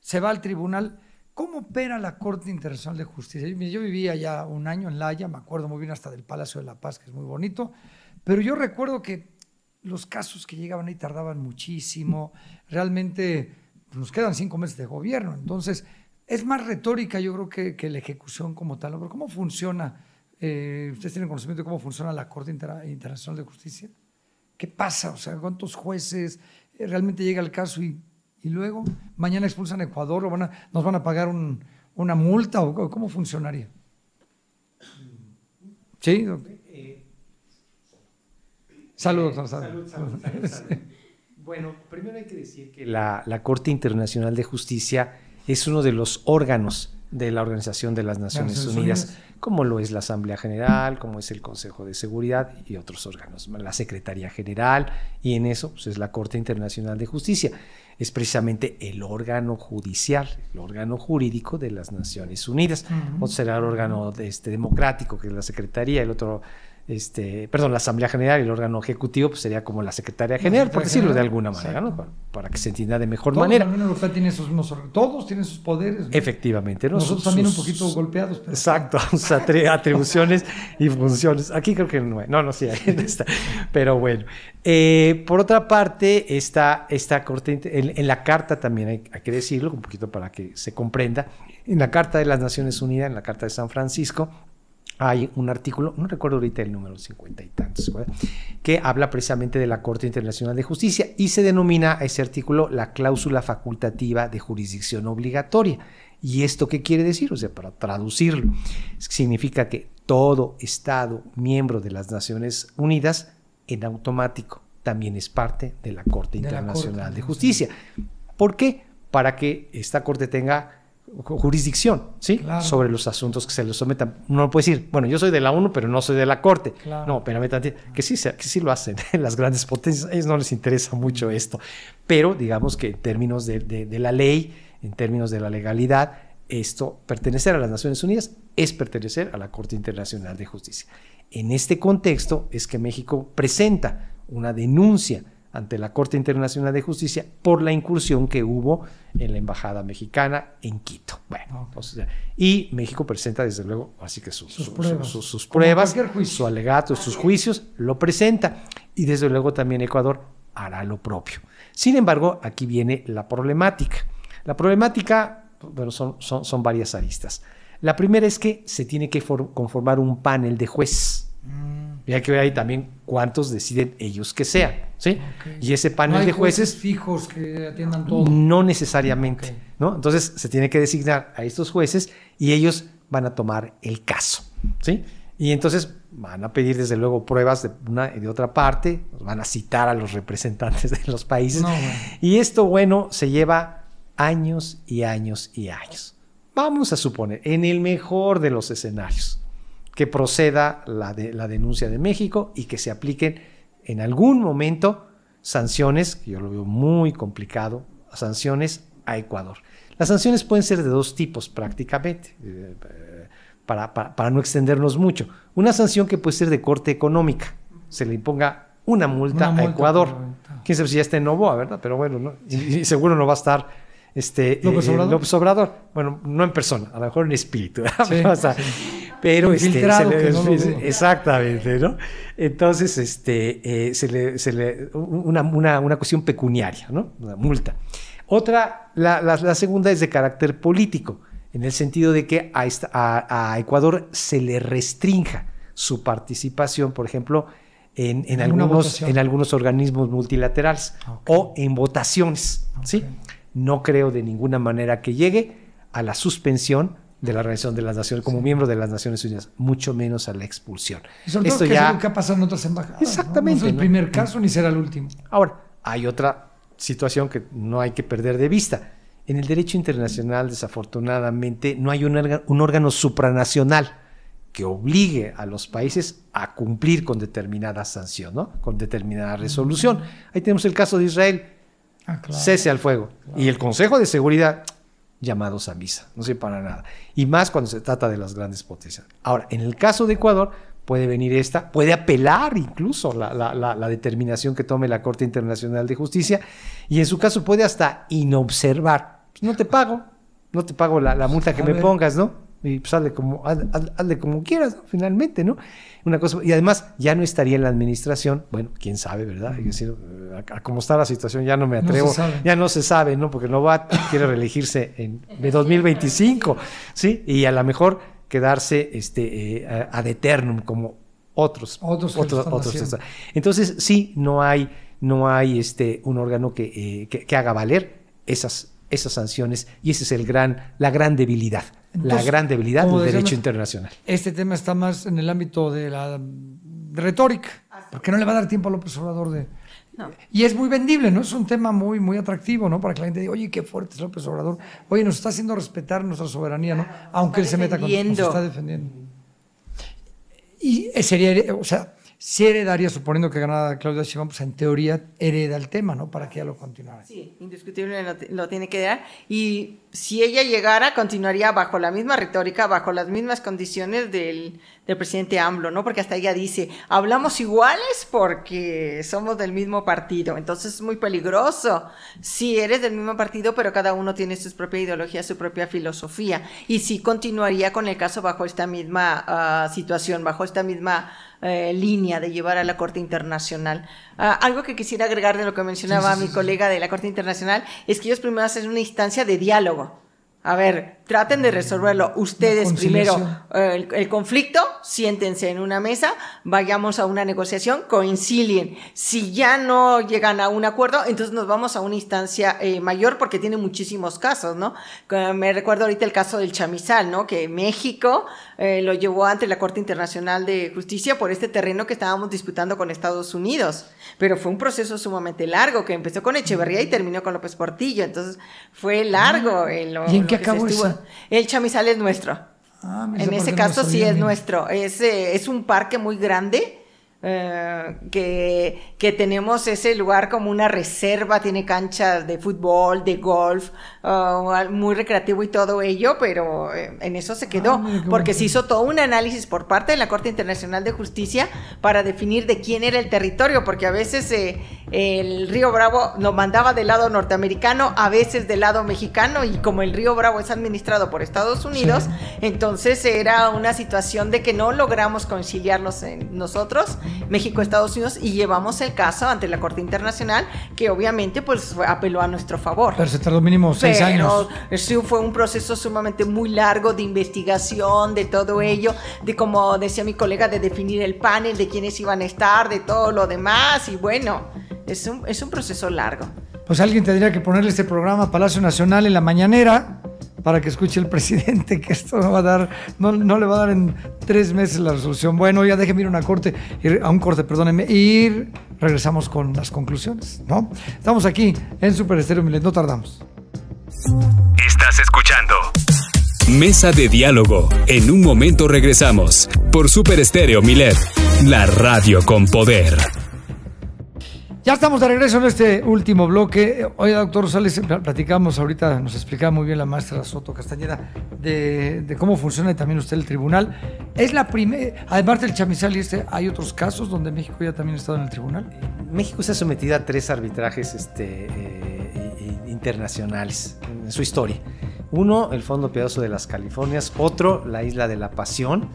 se va al tribunal. ¿Cómo opera la Corte Internacional de Justicia? Yo vivía ya un año en La Haya, me acuerdo muy bien hasta del Palacio de la Paz, que es muy bonito, pero yo recuerdo que los casos que llegaban ahí tardaban muchísimo, realmente pues, nos quedan cinco meses de gobierno, entonces es más retórica yo creo que, la ejecución como tal, pero ¿cómo funciona? Eh, ¿Ustedes tienen conocimiento de cómo funciona la Corte Internacional de Justicia? ¿Qué pasa? O sea, ¿cuántos jueces eh, realmente llega el caso y, luego mañana expulsan a Ecuador o nos van a pagar una multa o cómo funcionaría? Mm. Sí, Saludos, eh,
Saludos, Bueno, primero hay que decir que la, Corte Internacional de Justicia es uno de los órganos de la Organización de las Naciones, Unidas, como lo es la Asamblea General, como es el Consejo de Seguridad y otros órganos, la Secretaría General, y en eso pues, es la Corte Internacional de Justicia. Es precisamente el órgano judicial, el órgano jurídico de las Naciones Unidas. o Otro será el órgano este, democrático, que es la Secretaría, el otro este, perdón, la Asamblea General y el órgano ejecutivo pues sería como la Secretaría General, por decirlo de alguna manera, para, que se entienda de mejor manera.
todos tienen sus poderes.
Efectivamente. Nosotros también un poquito golpeados. Exacto, sus atribuciones y funciones. Aquí creo que no, no, no, sí, ahí está. Pero bueno, eh, por otra parte, está esta en, la carta también hay que decirlo, un poquito para que se comprenda, en la Carta de las Naciones Unidas, en la Carta de San Francisco, hay un artículo, no recuerdo ahorita el número 50 y tantos, que habla precisamente de la Corte Internacional de Justicia y se denomina a ese artículo la cláusula facultativa de jurisdicción obligatoria. ¿Y esto qué quiere decir? O sea, para traducirlo, significa que todo Estado miembro de las Naciones Unidas en automático también es parte de la Corte Internacional de Justicia. ¿Por qué? Para que esta Corte tenga jurisdicción, ¿sí? Sobre los asuntos que se les sometan. Uno puede decir, bueno, yo soy de la ONU, pero no soy de la Corte. Claro. No, pero Que sí, que sí lo hacen las grandes potencias. A ellos no les interesa mucho esto. Pero digamos que en términos de, de la ley, en términos de la legalidad, esto, pertenecer a las Naciones Unidas es pertenecer a la Corte Internacional de Justicia. En este contexto es que México presenta una denuncia ante la Corte Internacional de Justicia por la incursión que hubo en la Embajada Mexicana en Quito. Bueno, y México presenta desde luego, así que sus, pruebas, su alegato, sus juicios, lo presenta. Y desde luego también Ecuador hará lo propio. Sin embargo, aquí viene la problemática. La problemática, bueno, son, son, son varias aristas. La primera es que se tiene que conformar un panel de jueces mm. Y hay que ver ahí también cuántos deciden ellos que sean. ¿sí? Y ese panel de jueces,
fijos que atiendan todo. No
necesariamente. ¿no? Entonces se tiene que designar a estos jueces y ellos van a tomar el caso. ¿sí? Y entonces van a pedir desde luego pruebas de una y de otra parte, van a citar a los representantes de los países. Y esto, bueno, se lleva años y años y años. Vamos a suponer, en el mejor de los escenarios, que proceda la, la denuncia de México y que se apliquen en algún momento sanciones, que yo lo veo muy complicado, sanciones a Ecuador. Las sanciones pueden ser de dos tipos prácticamente, eh, para, no extendernos mucho. Una sanción que puede ser de corte económica, se le imponga una multa, a Ecuador. Quién sabe si ya está en Novoa, ¿verdad? Pero bueno, ¿no? seguro no va a estar este, eh, eh, ¿López, Obrador? Bueno, no en persona, a lo mejor en espíritu. Pero este, exactamente, ¿no? Entonces, este, eh, se le, se le una, cuestión pecuniaria, ¿no? Una multa. Otra, la, la, segunda es de carácter político, en el sentido de que a, a, Ecuador se le restrinja su participación, por ejemplo, en, algunos, en algunos organismos multilaterales o en votaciones, ¿sí? no creo de ninguna manera que llegue a la suspensión de la Organización de las Naciones, como miembro de las Naciones Unidas, mucho menos a la expulsión. Esto ya nunca
pasado en otras embajadas. Exactamente. ¿no? es el primer caso ni
será el último. Ahora, hay otra situación que no hay que perder de vista. En el derecho internacional, desafortunadamente, no hay un, órgano, supranacional que obligue a los países a cumplir con determinada sanción, ¿no? con determinada resolución. Ahí tenemos el caso de Israel Ah, cese al fuego. Y el Consejo de Seguridad, llamados a misa, no sirve para nada. Y más cuando se trata de las grandes potencias. Ahora, en el caso de Ecuador, puede venir esta, puede apelar incluso la, determinación que tome la Corte Internacional de Justicia y en su caso puede hasta inobservar. Pues, no te pago, no te pago la, multa que me pongas, ¿no? Y pues hazle como, como quieras, finalmente, ¿no? Una cosa, y además ya no estaría en la administración, bueno, quién sabe, ¿verdad? Hay que decir, a, cómo está la situación ya no me atrevo, ya no se sabe, ¿no? Porque va quiere reelegirse en 2025, ¿sí? Y a lo mejor quedarse este, eh, ad eternum como otros. Otros. otros, Entonces, sí, no hay, no hay este, un órgano que, eh, haga valer esas, esas sanciones y esa es el gran, la gran debilidad. la gran debilidad del derecho internacional.
Este tema está más en el ámbito de la retórica, porque no le va a dar tiempo a López de, y es muy vendible, ¿no? Es un tema muy, muy atractivo, ¿no? Para que la gente diga, oye, qué fuerte es López Obrador. Oye, nos está haciendo respetar nuestra soberanía, ¿no? Ah, Aunque él se meta con nos está defendiendo. Y sería, o sea, si heredaría, suponiendo que ganara Claudia Sheinbaum, pues en teoría hereda el tema, ¿no? Para que ya lo continuara.
Sí, indiscutible lo tiene que dar. Y si ella llegara, continuaría bajo la misma retórica, bajo las mismas condiciones del, presidente AMLO, ¿no? Porque hasta ella dice, hablamos iguales porque somos del mismo partido. Entonces es muy peligroso. Si eres del mismo partido, pero cada uno tiene su propia ideología, su propia filosofía. Y sí continuaría con el caso bajo esta misma ah, situación, bajo esta misma eh, línea de llevar a la Corte Internacional. Ah, algo que quisiera agregar de lo que mencionaba mi colega de la Corte Internacional es que ellos primero hacen una instancia de diálogo a ver, traten de resolverlo mm, ustedes primero. El, conflicto, siéntense en una mesa, vayamos a una negociación, coincilien. Si ya no llegan a un acuerdo, entonces nos vamos a una instancia eh, mayor porque tiene muchísimos casos, ¿no? Me recuerdo ahorita el caso del chamizal, ¿no? Que México eh, lo llevó ante la Corte Internacional de Justicia por este terreno que estábamos disputando con Estados Unidos. Pero fue un proceso sumamente largo que empezó con Echeverría y terminó con López Portillo. Entonces fue largo. Ah, el el chamizal es nuestro. Ah, en ese caso sí es nuestro. Es, eh, es un parque muy grande eh, que, tenemos ese lugar como una reserva, tiene canchas de fútbol, de golf, eh, muy recreativo y todo ello, pero eh, en eso se quedó, porque se hizo todo un análisis por parte de la Corte Internacional de Justicia para definir de quién era el territorio, porque a veces el Río Bravo lo mandaba del lado norteamericano, a veces del lado mexicano, y como el Río Bravo es administrado por Estados Unidos, entonces era una situación de que no logramos conciliarlos en nosotros México-Estados Unidos y llevamos el caso ante la Corte Internacional que obviamente pues apeló a nuestro favor. Pero
se tardó mínimo seis años.
Sí, fue un proceso sumamente muy largo de investigación, de todo ello, de como decía mi colega, de definir el panel, de quiénes iban a estar, de todo lo demás y bueno, es un, es un proceso largo.
Pues alguien tendría que ponerle este programa a Palacio Nacional en la mañanera para que escuche el presidente que esto no va a dar, no, le va a dar en tres meses la resolución. Bueno, ya déjeme ir a una corte, a un corte, perdónenme, ir regresamos con las conclusiones, ¿no? Estamos aquí en Super Estéreo Milet, no tardamos.
Estás escuchando Mesa de Diálogo. En un momento regresamos por Super Estéreo Milet, la radio con poder.
Ya estamos de regreso en este último bloque. Oye, doctor Rosales, platicamos ahorita, nos explicaba muy bien la maestra Soto Castañeda de, cómo funciona también usted el tribunal. Es la primera, además del chamizal y este, ¿hay otros casos donde México ya también ha estado en el tribunal? México se ha
sometido a tres arbitrajes este, eh, internacionales en su historia. Uno, el Fondo Piadoso de las Californias. Otro, la Isla de la Pasión.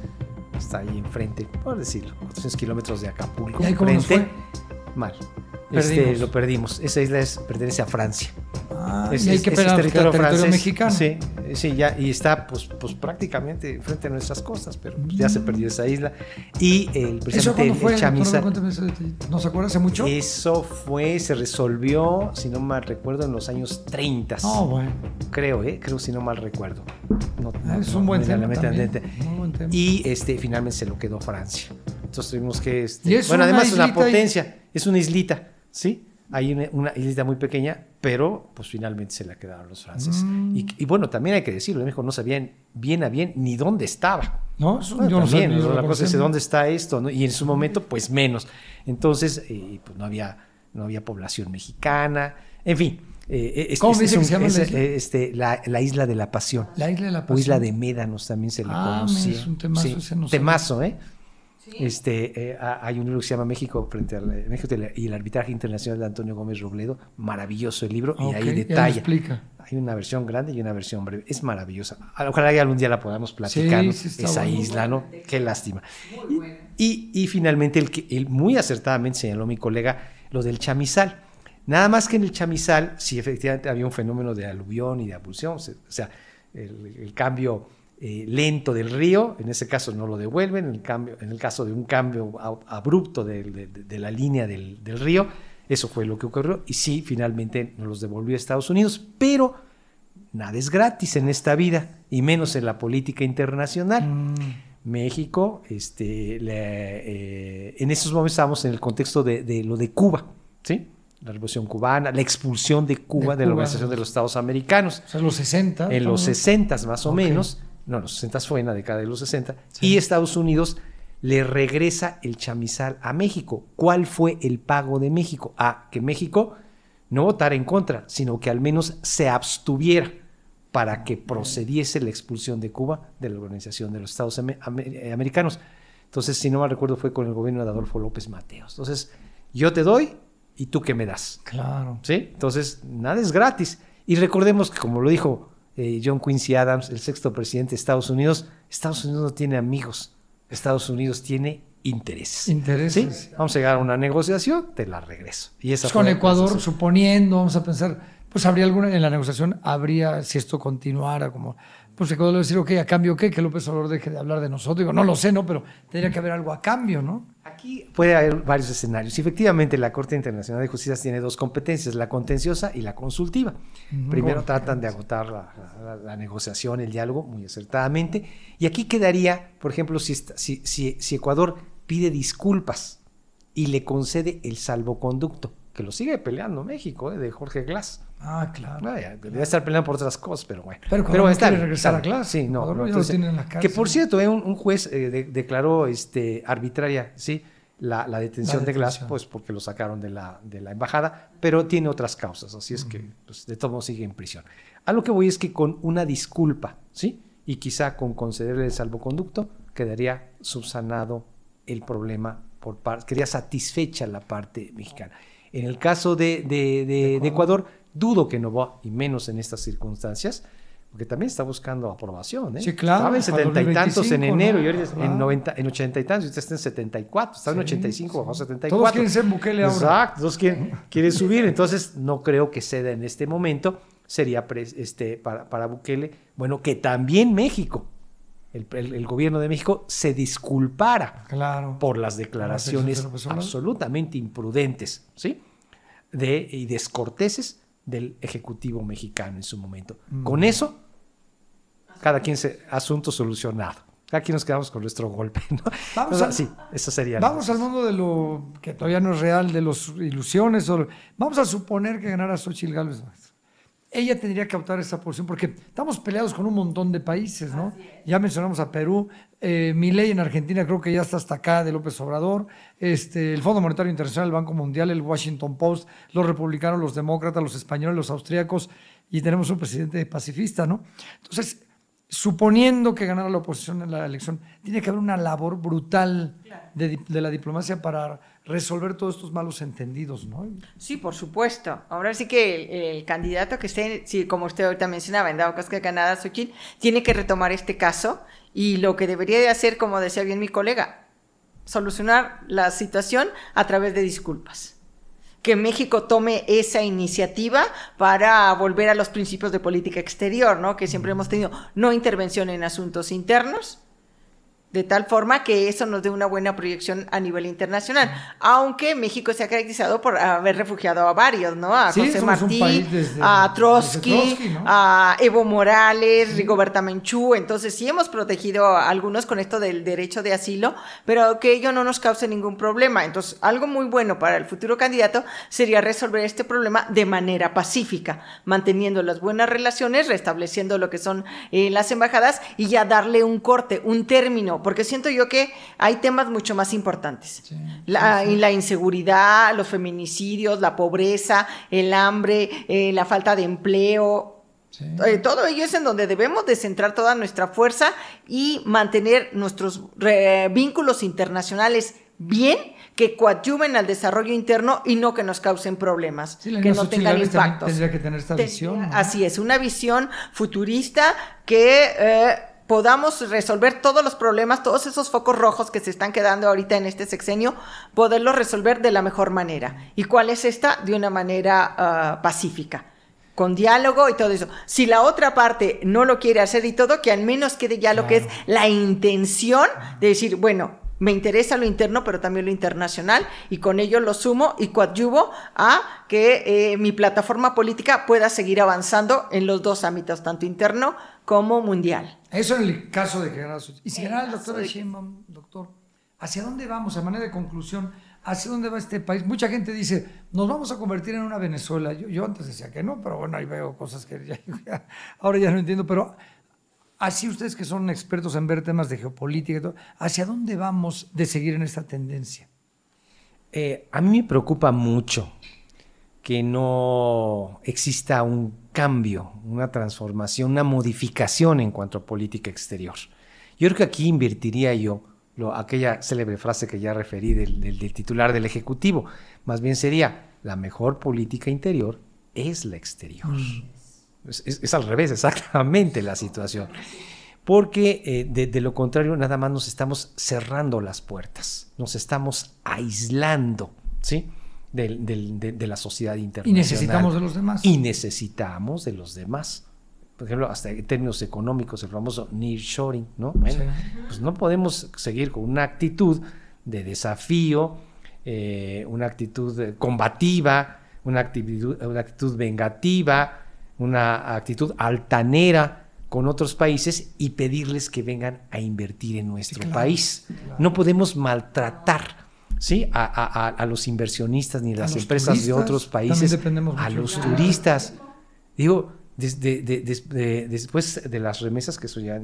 Está ahí enfrente, por decirlo, 400 kilómetros de Acapulco. ¿Y cómo Mal. Este, lo perdimos. Esa isla pertenece a Francia. Ah, es, territorio, francés mexicano. Sí, eh, sí, ya, y está pues, pues prácticamente frente a nuestras costas, pero pues, ya se mm. perdió esa isla. Y el presidente ¿Eso Chamisa, ¿No se acuerda hace mucho? Eso fue, se resolvió, si no mal recuerdo, en los años 30. bueno. Creo, ¿eh? Creo, si no mal recuerdo. es un buen tema. Y este, finalmente se lo quedó Francia. Entonces tuvimos que. Este, bueno, además es una potencia, es una islita ¿sí? Hay una isla muy pequeña, pero pues finalmente se la quedaron los franceses. Mm. Y, bueno, también hay que decirlo, México no sabían bien a bien ni dónde estaba.
No, yo no sabía, La cosa es dónde
está esto, ¿no? Y en su momento, pues menos. Entonces, eh, pues no había, no había población mexicana, en fin. Eh, eh, es, ¿Cómo la isla? Este, la, isla de la pasión. La isla de la pasión. O isla de Médanos también se le ah, conocía. Es un temazo, ese temazo ¿eh? Este, eh, hay un libro que se llama México frente al eh, México y el arbitraje internacional de Antonio Gómez Robledo, maravilloso el libro y ahí detalla. Hay una versión grande y una versión breve, es maravillosa. Ah, ojalá que algún día la podamos platicar esa isla, ¿no? Qué lástima. y, finalmente el que muy acertadamente señaló mi colega lo del chamizal. Nada más que en el chamizal, sí efectivamente había un fenómeno de aluvión y de abulsión, o sea, el cambio eh, lento del río, en ese caso no lo devuelven, en el, cambio, en el caso de un cambio abrupto de, la línea del, río, eso fue lo que ocurrió y sí, finalmente nos los devolvió a Estados Unidos, pero nada es gratis en esta vida y menos en la política internacional. Mm. México, este, eh, en esos momentos estábamos en el contexto de, lo de Cuba, ¿sí? La revolución cubana, la expulsión de Cuba de, la Organización de los Estados Americanos. O en los 60. En los 60 más o menos no, los 60 fue en la década de los 60, y Estados Unidos le regresa el chamizal a México. ¿Cuál fue el pago de México? A que México no votara en contra, sino que al menos se abstuviera para que procediese la expulsión de Cuba de la Organización de los Estados eh, Americanos. Entonces, si no mal recuerdo, fue con el gobierno de Adolfo López Mateos. Entonces, yo te doy y tú qué me das. Claro. ¿Sí? Entonces, nada es gratis. Y recordemos que, como lo dijo eh, John Quincy Adams, el sexto presidente de Estados Unidos, Estados Unidos no tiene amigos, Estados Unidos tiene intereses. Intereses. ¿Sí? Vamos a llegar a una negociación, te la regreso. Y con Ecuador,
suponiendo, vamos a pensar, pues habría alguna, en la negociación habría, si esto continuara como, pues Ecuador le decir, ok, ¿a cambio qué? Que López Obrador deje de hablar de nosotros. Digo, no lo sé, no, pero tendría que haber algo a cambio, ¿no?
Aquí puede haber varios escenarios. Efectivamente, la Corte Internacional de Justicia tiene dos competencias, la contenciosa y la consultiva. Primero tratan de agotar la, negociación, el diálogo, muy acertadamente. Y aquí quedaría, por ejemplo, si, si, Ecuador pide disculpas y le concede el salvoconducto, que lo sigue peleando México, ¿eh? de Jorge Glass.
Ah, claro. Debe
estar peleando por otras cosas, pero bueno. Pero, pero no está, regresar a clase. Sí, no. que por cierto, eh, un, juez eh, declaró este, arbitraria, ¿sí? La, detención de Glass, pues porque lo sacaron de la, embajada, pero tiene otras causas, así es que pues, de todo modos sigue en prisión. A lo que voy es que con una disculpa, ¿sí? Y quizá con concederle el salvoconducto, quedaría subsanado el problema, por quedaría satisfecha la parte mexicana. En el caso de Ecuador, Dudo que no va, y menos en estas circunstancias, porque también está buscando aprobación. ¿eh? Sí, claro. Estaba en setenta y tantos en enero, y en, 90, 80 y tantos, y usted está en 74, está en 85, bajó 74. Todos quieren ser Bukele ahora. subir, entonces no creo que ceda en este momento. Sería este, para, Bukele, bueno, que también México, el, gobierno de México se disculpara por las declaraciones absolutamente imprudentes ¿sí? de, y descorteses del Ejecutivo mexicano en su momento. Mm. Con eso, cada quien se, asunto solucionado. Aquí nos quedamos con nuestro golpe, Vamos a, al, sería. Vamos
al mundo de lo que todavía no es real, de las ilusiones. vamos a suponer que ganara Xochitl Gálvez ella tendría que optar esa posición porque estamos peleados con un montón de países, ¿no? Ya mencionamos a Perú, eh, mi ley en Argentina creo que ya está hasta acá de López Obrador, este, el Fondo Monetario Internacional, el Banco Mundial, el Washington Post, los republicanos, los demócratas, los españoles, los austríacos, y tenemos un presidente pacifista, ¿no? Entonces, suponiendo que ganara la oposición en la elección, tiene que haber una labor brutal de la diplomacia para resolver todos estos malos entendidos, ¿no?
Sí, por supuesto. Ahora sí que el, candidato que esté, como usted ahorita mencionaba, en dado casca que Canadá, Xochitl, tiene que retomar este caso y lo que debería de hacer, como decía bien mi colega, solucionar la situación a través de disculpas. Que México tome esa iniciativa para volver a los principios de política exterior, ¿no? Que siempre hemos tenido no intervención en asuntos internos, de tal forma que eso nos dé una buena proyección a nivel internacional. Aunque México se ha caracterizado por haber refugiado a varios, ¿no? A José Martí, a Trotsky, a Evo Morales, Rigoberta Menchú. Entonces sí hemos protegido a algunos con esto del derecho de asilo, pero que ello no nos cause ningún problema. Entonces algo muy bueno para el futuro candidato sería resolver este problema de manera pacífica, manteniendo las buenas relaciones, restableciendo lo que son eh, las embajadas y ya darle un corte, un término porque siento yo que hay temas mucho más importantes. la, inseguridad, los feminicidios, la pobreza, el hambre, eh, la falta de empleo. Eh, todo ello es en donde debemos de centrar toda nuestra fuerza y mantener nuestros vínculos internacionales bien que coadyuven al desarrollo interno y no que nos causen problemas, que no tengan impactos. Tendría que tener esta visión. Así es, una visión futurista que eh, podamos resolver todos los problemas, todos esos focos rojos que se están quedando ahorita en este sexenio, poderlos resolver de la mejor manera. ¿Y cuál es esta? De una manera ah, pacífica, con diálogo y todo eso. Si la otra parte no lo quiere hacer y todo, que al menos quede ya lo que es la intención de decir, bueno, me interesa lo interno, pero también lo internacional, y con ello lo sumo y coadyuvo a que eh, mi plataforma política pueda seguir avanzando en los dos ámbitos, tanto interno como mundial.
Eso en el caso de General Y si General, doctora doctor, ¿hacia dónde vamos a manera de conclusión? ¿Hacia dónde va este país? Mucha gente dice, nos vamos a convertir en una Venezuela. Yo, antes decía que no, pero bueno, ahí veo cosas que ahora ya no entiendo. Pero así ustedes que son expertos en ver temas de geopolítica, y todo, ¿hacia dónde vamos de seguir en esta tendencia? Eh,
a mí me preocupa mucho que no exista un cambio, una transformación, una modificación en cuanto a política exterior. Yo creo que aquí invertiría yo aquella célebre frase que ya referí del, titular del Ejecutivo. Más bien sería, la mejor política interior es la exterior. Mm. Es, al revés exactamente la situación. Porque eh, de, lo contrario nada más nos estamos cerrando las puertas, nos estamos aislando, ¿sí? De, la sociedad internacional. Y necesitamos de los demás. Y necesitamos de los demás. Por ejemplo, hasta en términos económicos, el famoso nearshoring, ¿no? pues no podemos seguir con una actitud de desafío, eh, una actitud eh, combativa, una actitud, una actitud vengativa, una actitud altanera con otros países y pedirles que vengan a invertir en nuestro país. No podemos maltratar. ¿sí? A, los inversionistas ni las empresas de otros países, a los turistas. Digo, después de las remesas que se ya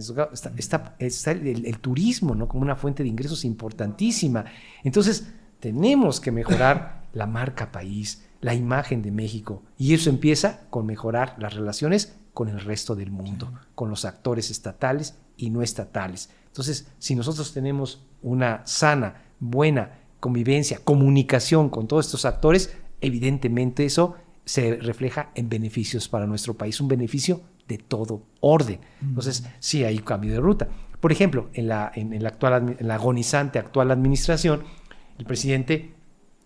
está, el, turismo ¿no? como una fuente de ingresos importantísima. Entonces, tenemos que mejorar la marca país, la imagen de México. Y eso empieza con mejorar las relaciones con el resto del mundo, con los actores estatales y no estatales. Entonces, si nosotros tenemos una sana, buena convivencia, comunicación con todos estos actores, evidentemente eso se refleja en beneficios para nuestro país, un beneficio de todo orden. Entonces, sí hay cambio de ruta. Por ejemplo, en la, en, actual, en la agonizante actual administración, el presidente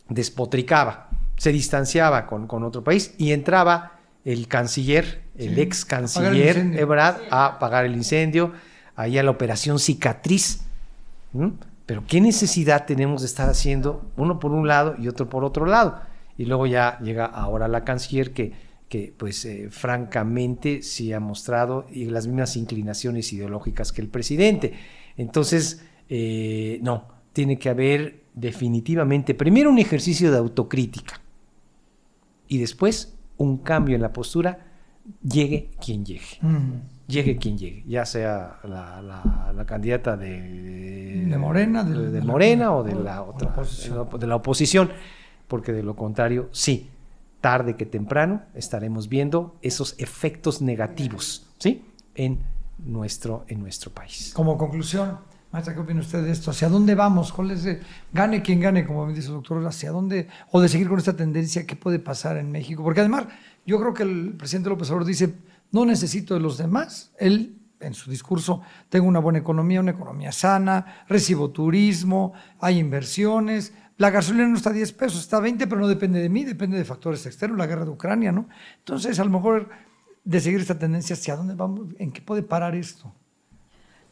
despotricaba se distanciaba con, otro país y entraba el canciller, el ex canciller a pagar el incendio, ahí a la operación cicatriz. Pero ¿qué necesidad tenemos de estar haciendo uno por un lado y otro por otro lado? Y luego ya llega ahora la canciller que, que pues eh, francamente sí ha mostrado las mismas inclinaciones ideológicas que el presidente. Entonces, eh, no, tiene que haber definitivamente primero un ejercicio de autocrítica y después un cambio en la postura, llegue quien llegue. Mm. Llegue quien llegue, ya sea la, candidata de, Morena, de, Morena o de la otra, oposición. de la oposición, porque de lo contrario, sí, tarde que temprano estaremos viendo esos efectos negativos, ¿sí?
En nuestro, en nuestro país. Como conclusión, Maestra, ¿qué opina usted de esto? ¿Hacia dónde vamos? ¿Cuál es gane quien gane, como me dice el doctor? ¿Hacia dónde? O de seguir con esta tendencia, ¿qué puede pasar en México? Porque además, yo creo que el presidente López Obrador dice, no necesito de los demás. Él, en su discurso, tengo una buena economía, una economía sana, recibo turismo, hay inversiones. La gasolina no está a 10 pesos, está a 20, pero no depende de mí, depende de factores externos, la guerra de Ucrania, ¿no? Entonces, a lo mejor, de seguir esta tendencia, ¿hacia dónde vamos? ¿En qué puede parar esto?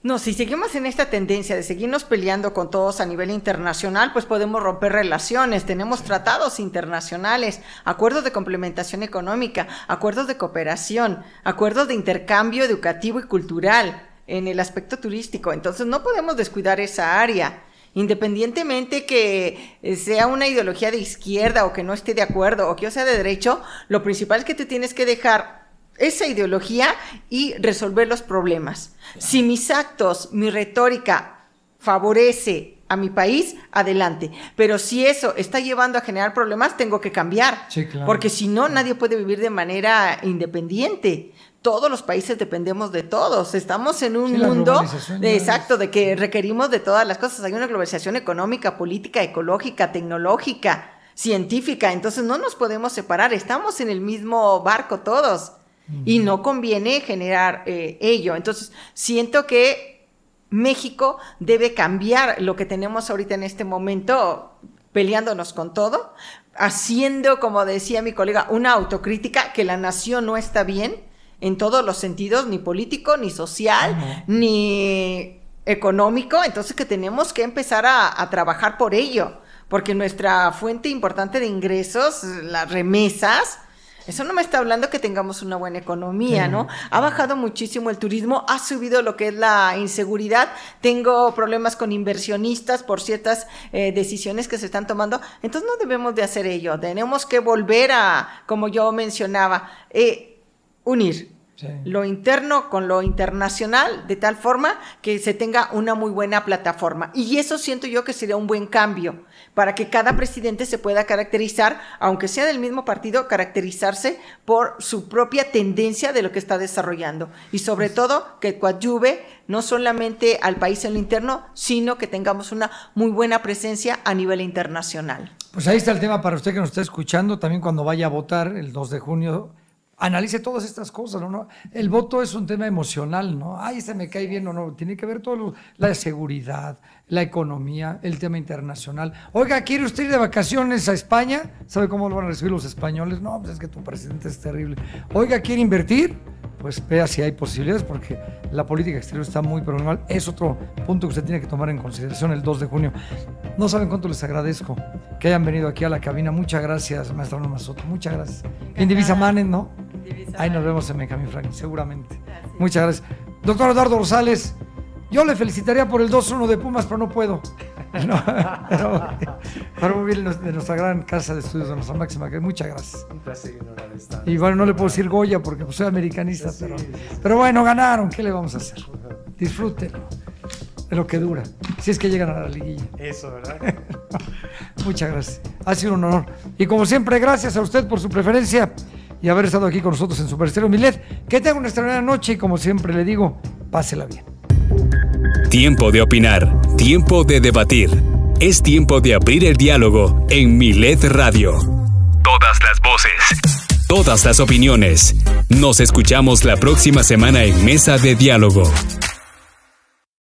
No, si seguimos en esta tendencia de seguirnos peleando con todos a nivel internacional, pues podemos romper relaciones. Tenemos tratados internacionales, acuerdos de complementación económica, acuerdos de cooperación, acuerdos de intercambio educativo y cultural en el aspecto turístico. Entonces no podemos descuidar esa área. Independientemente que eh, sea una ideología de izquierda o que no esté de acuerdo o que yo sea de derecho, lo principal es que te tienes que dejar esa ideología y resolver los problemas. Si mis actos, mi retórica favorece a mi país, adelante. Pero si eso está llevando a generar problemas, tengo que cambiar. Porque si no, nadie puede vivir de manera independiente. Todos los países dependemos de todos. Estamos en un mundo exacto de que requerimos de todas las cosas. Hay una globalización económica, política, ecológica, tecnológica, científica. Entonces no nos podemos separar. Estamos en el mismo barco todos y no conviene generar eh, ello. Entonces, siento que México debe cambiar lo que tenemos ahorita en este momento, peleándonos con todo, haciendo, como decía mi colega, una autocrítica que la nación no está bien en todos los sentidos, ni político, ni social, ni económico, entonces que tenemos que empezar a, a trabajar por ello, porque nuestra fuente importante de ingresos, las remesas, eso no me está hablando que tengamos una buena economía, ¿no? Ha bajado muchísimo el turismo, ha subido lo que es la inseguridad, tengo problemas con inversionistas por ciertas eh, decisiones que se están tomando. Entonces no debemos de hacer ello, tenemos que volver a, como yo mencionaba, eh, unir, lo interno con lo internacional, de tal forma que se tenga una muy buena plataforma. Y eso siento yo que sería un buen cambio para que cada presidente se pueda caracterizar, aunque sea del mismo partido, caracterizarse por su propia tendencia de lo que está desarrollando. Y sobre todo que coadyuve no solamente al país en lo interno, sino que tengamos una muy buena presencia a nivel internacional.
Pues ahí está el tema para usted que nos está escuchando, también cuando vaya a votar el 2 de junio analice todas estas cosas. ¿no? El voto es un tema emocional, ¿no? Ay, se me cae bien o no. Tiene que ver todo lo, la seguridad, la economía, el tema internacional. Oiga, ¿quiere usted ir de vacaciones a España? ¿Sabe cómo lo van a recibir los españoles? No, pues es que tu presidente es terrible. Oiga, ¿quiere invertir? Pues vea si hay posibilidades porque la política exterior está muy problemática. Es otro punto que usted tiene que tomar en consideración el 2 de junio. No saben cuánto les agradezco que hayan venido aquí a la cabina. Muchas gracias, maestro Norma Muchas gracias. En Divisa Manes, ¿no? Ahí nos vemos en Benjamín Franklin, seguramente. Muchas gracias. Doctor Eduardo Rosales. Yo le felicitaría por el 2-1 de Pumas, pero no puedo. pero, muy bien de nuestra gran casa de estudios, de nuestra máxima, que muchas
gracias. Un placer
Y bueno, no le puedo decir Goya porque pues, soy americanista, pero, bueno, ganaron, ¿qué le vamos a hacer? Disfrútenlo, de lo que dura, si es que llegan a la liguilla. Eso, ¿verdad? muchas gracias, ha sido un honor. Y como siempre, gracias a usted por su preferencia y haber estado aquí con nosotros en Superestero Milet. Que tenga una extraordinaria noche y como siempre le digo, pásela bien.
Tiempo de opinar, tiempo de debatir. Es tiempo de abrir el diálogo en Milet Radio. Todas las voces. Todas las opiniones. Nos escuchamos la próxima semana en Mesa de Diálogo.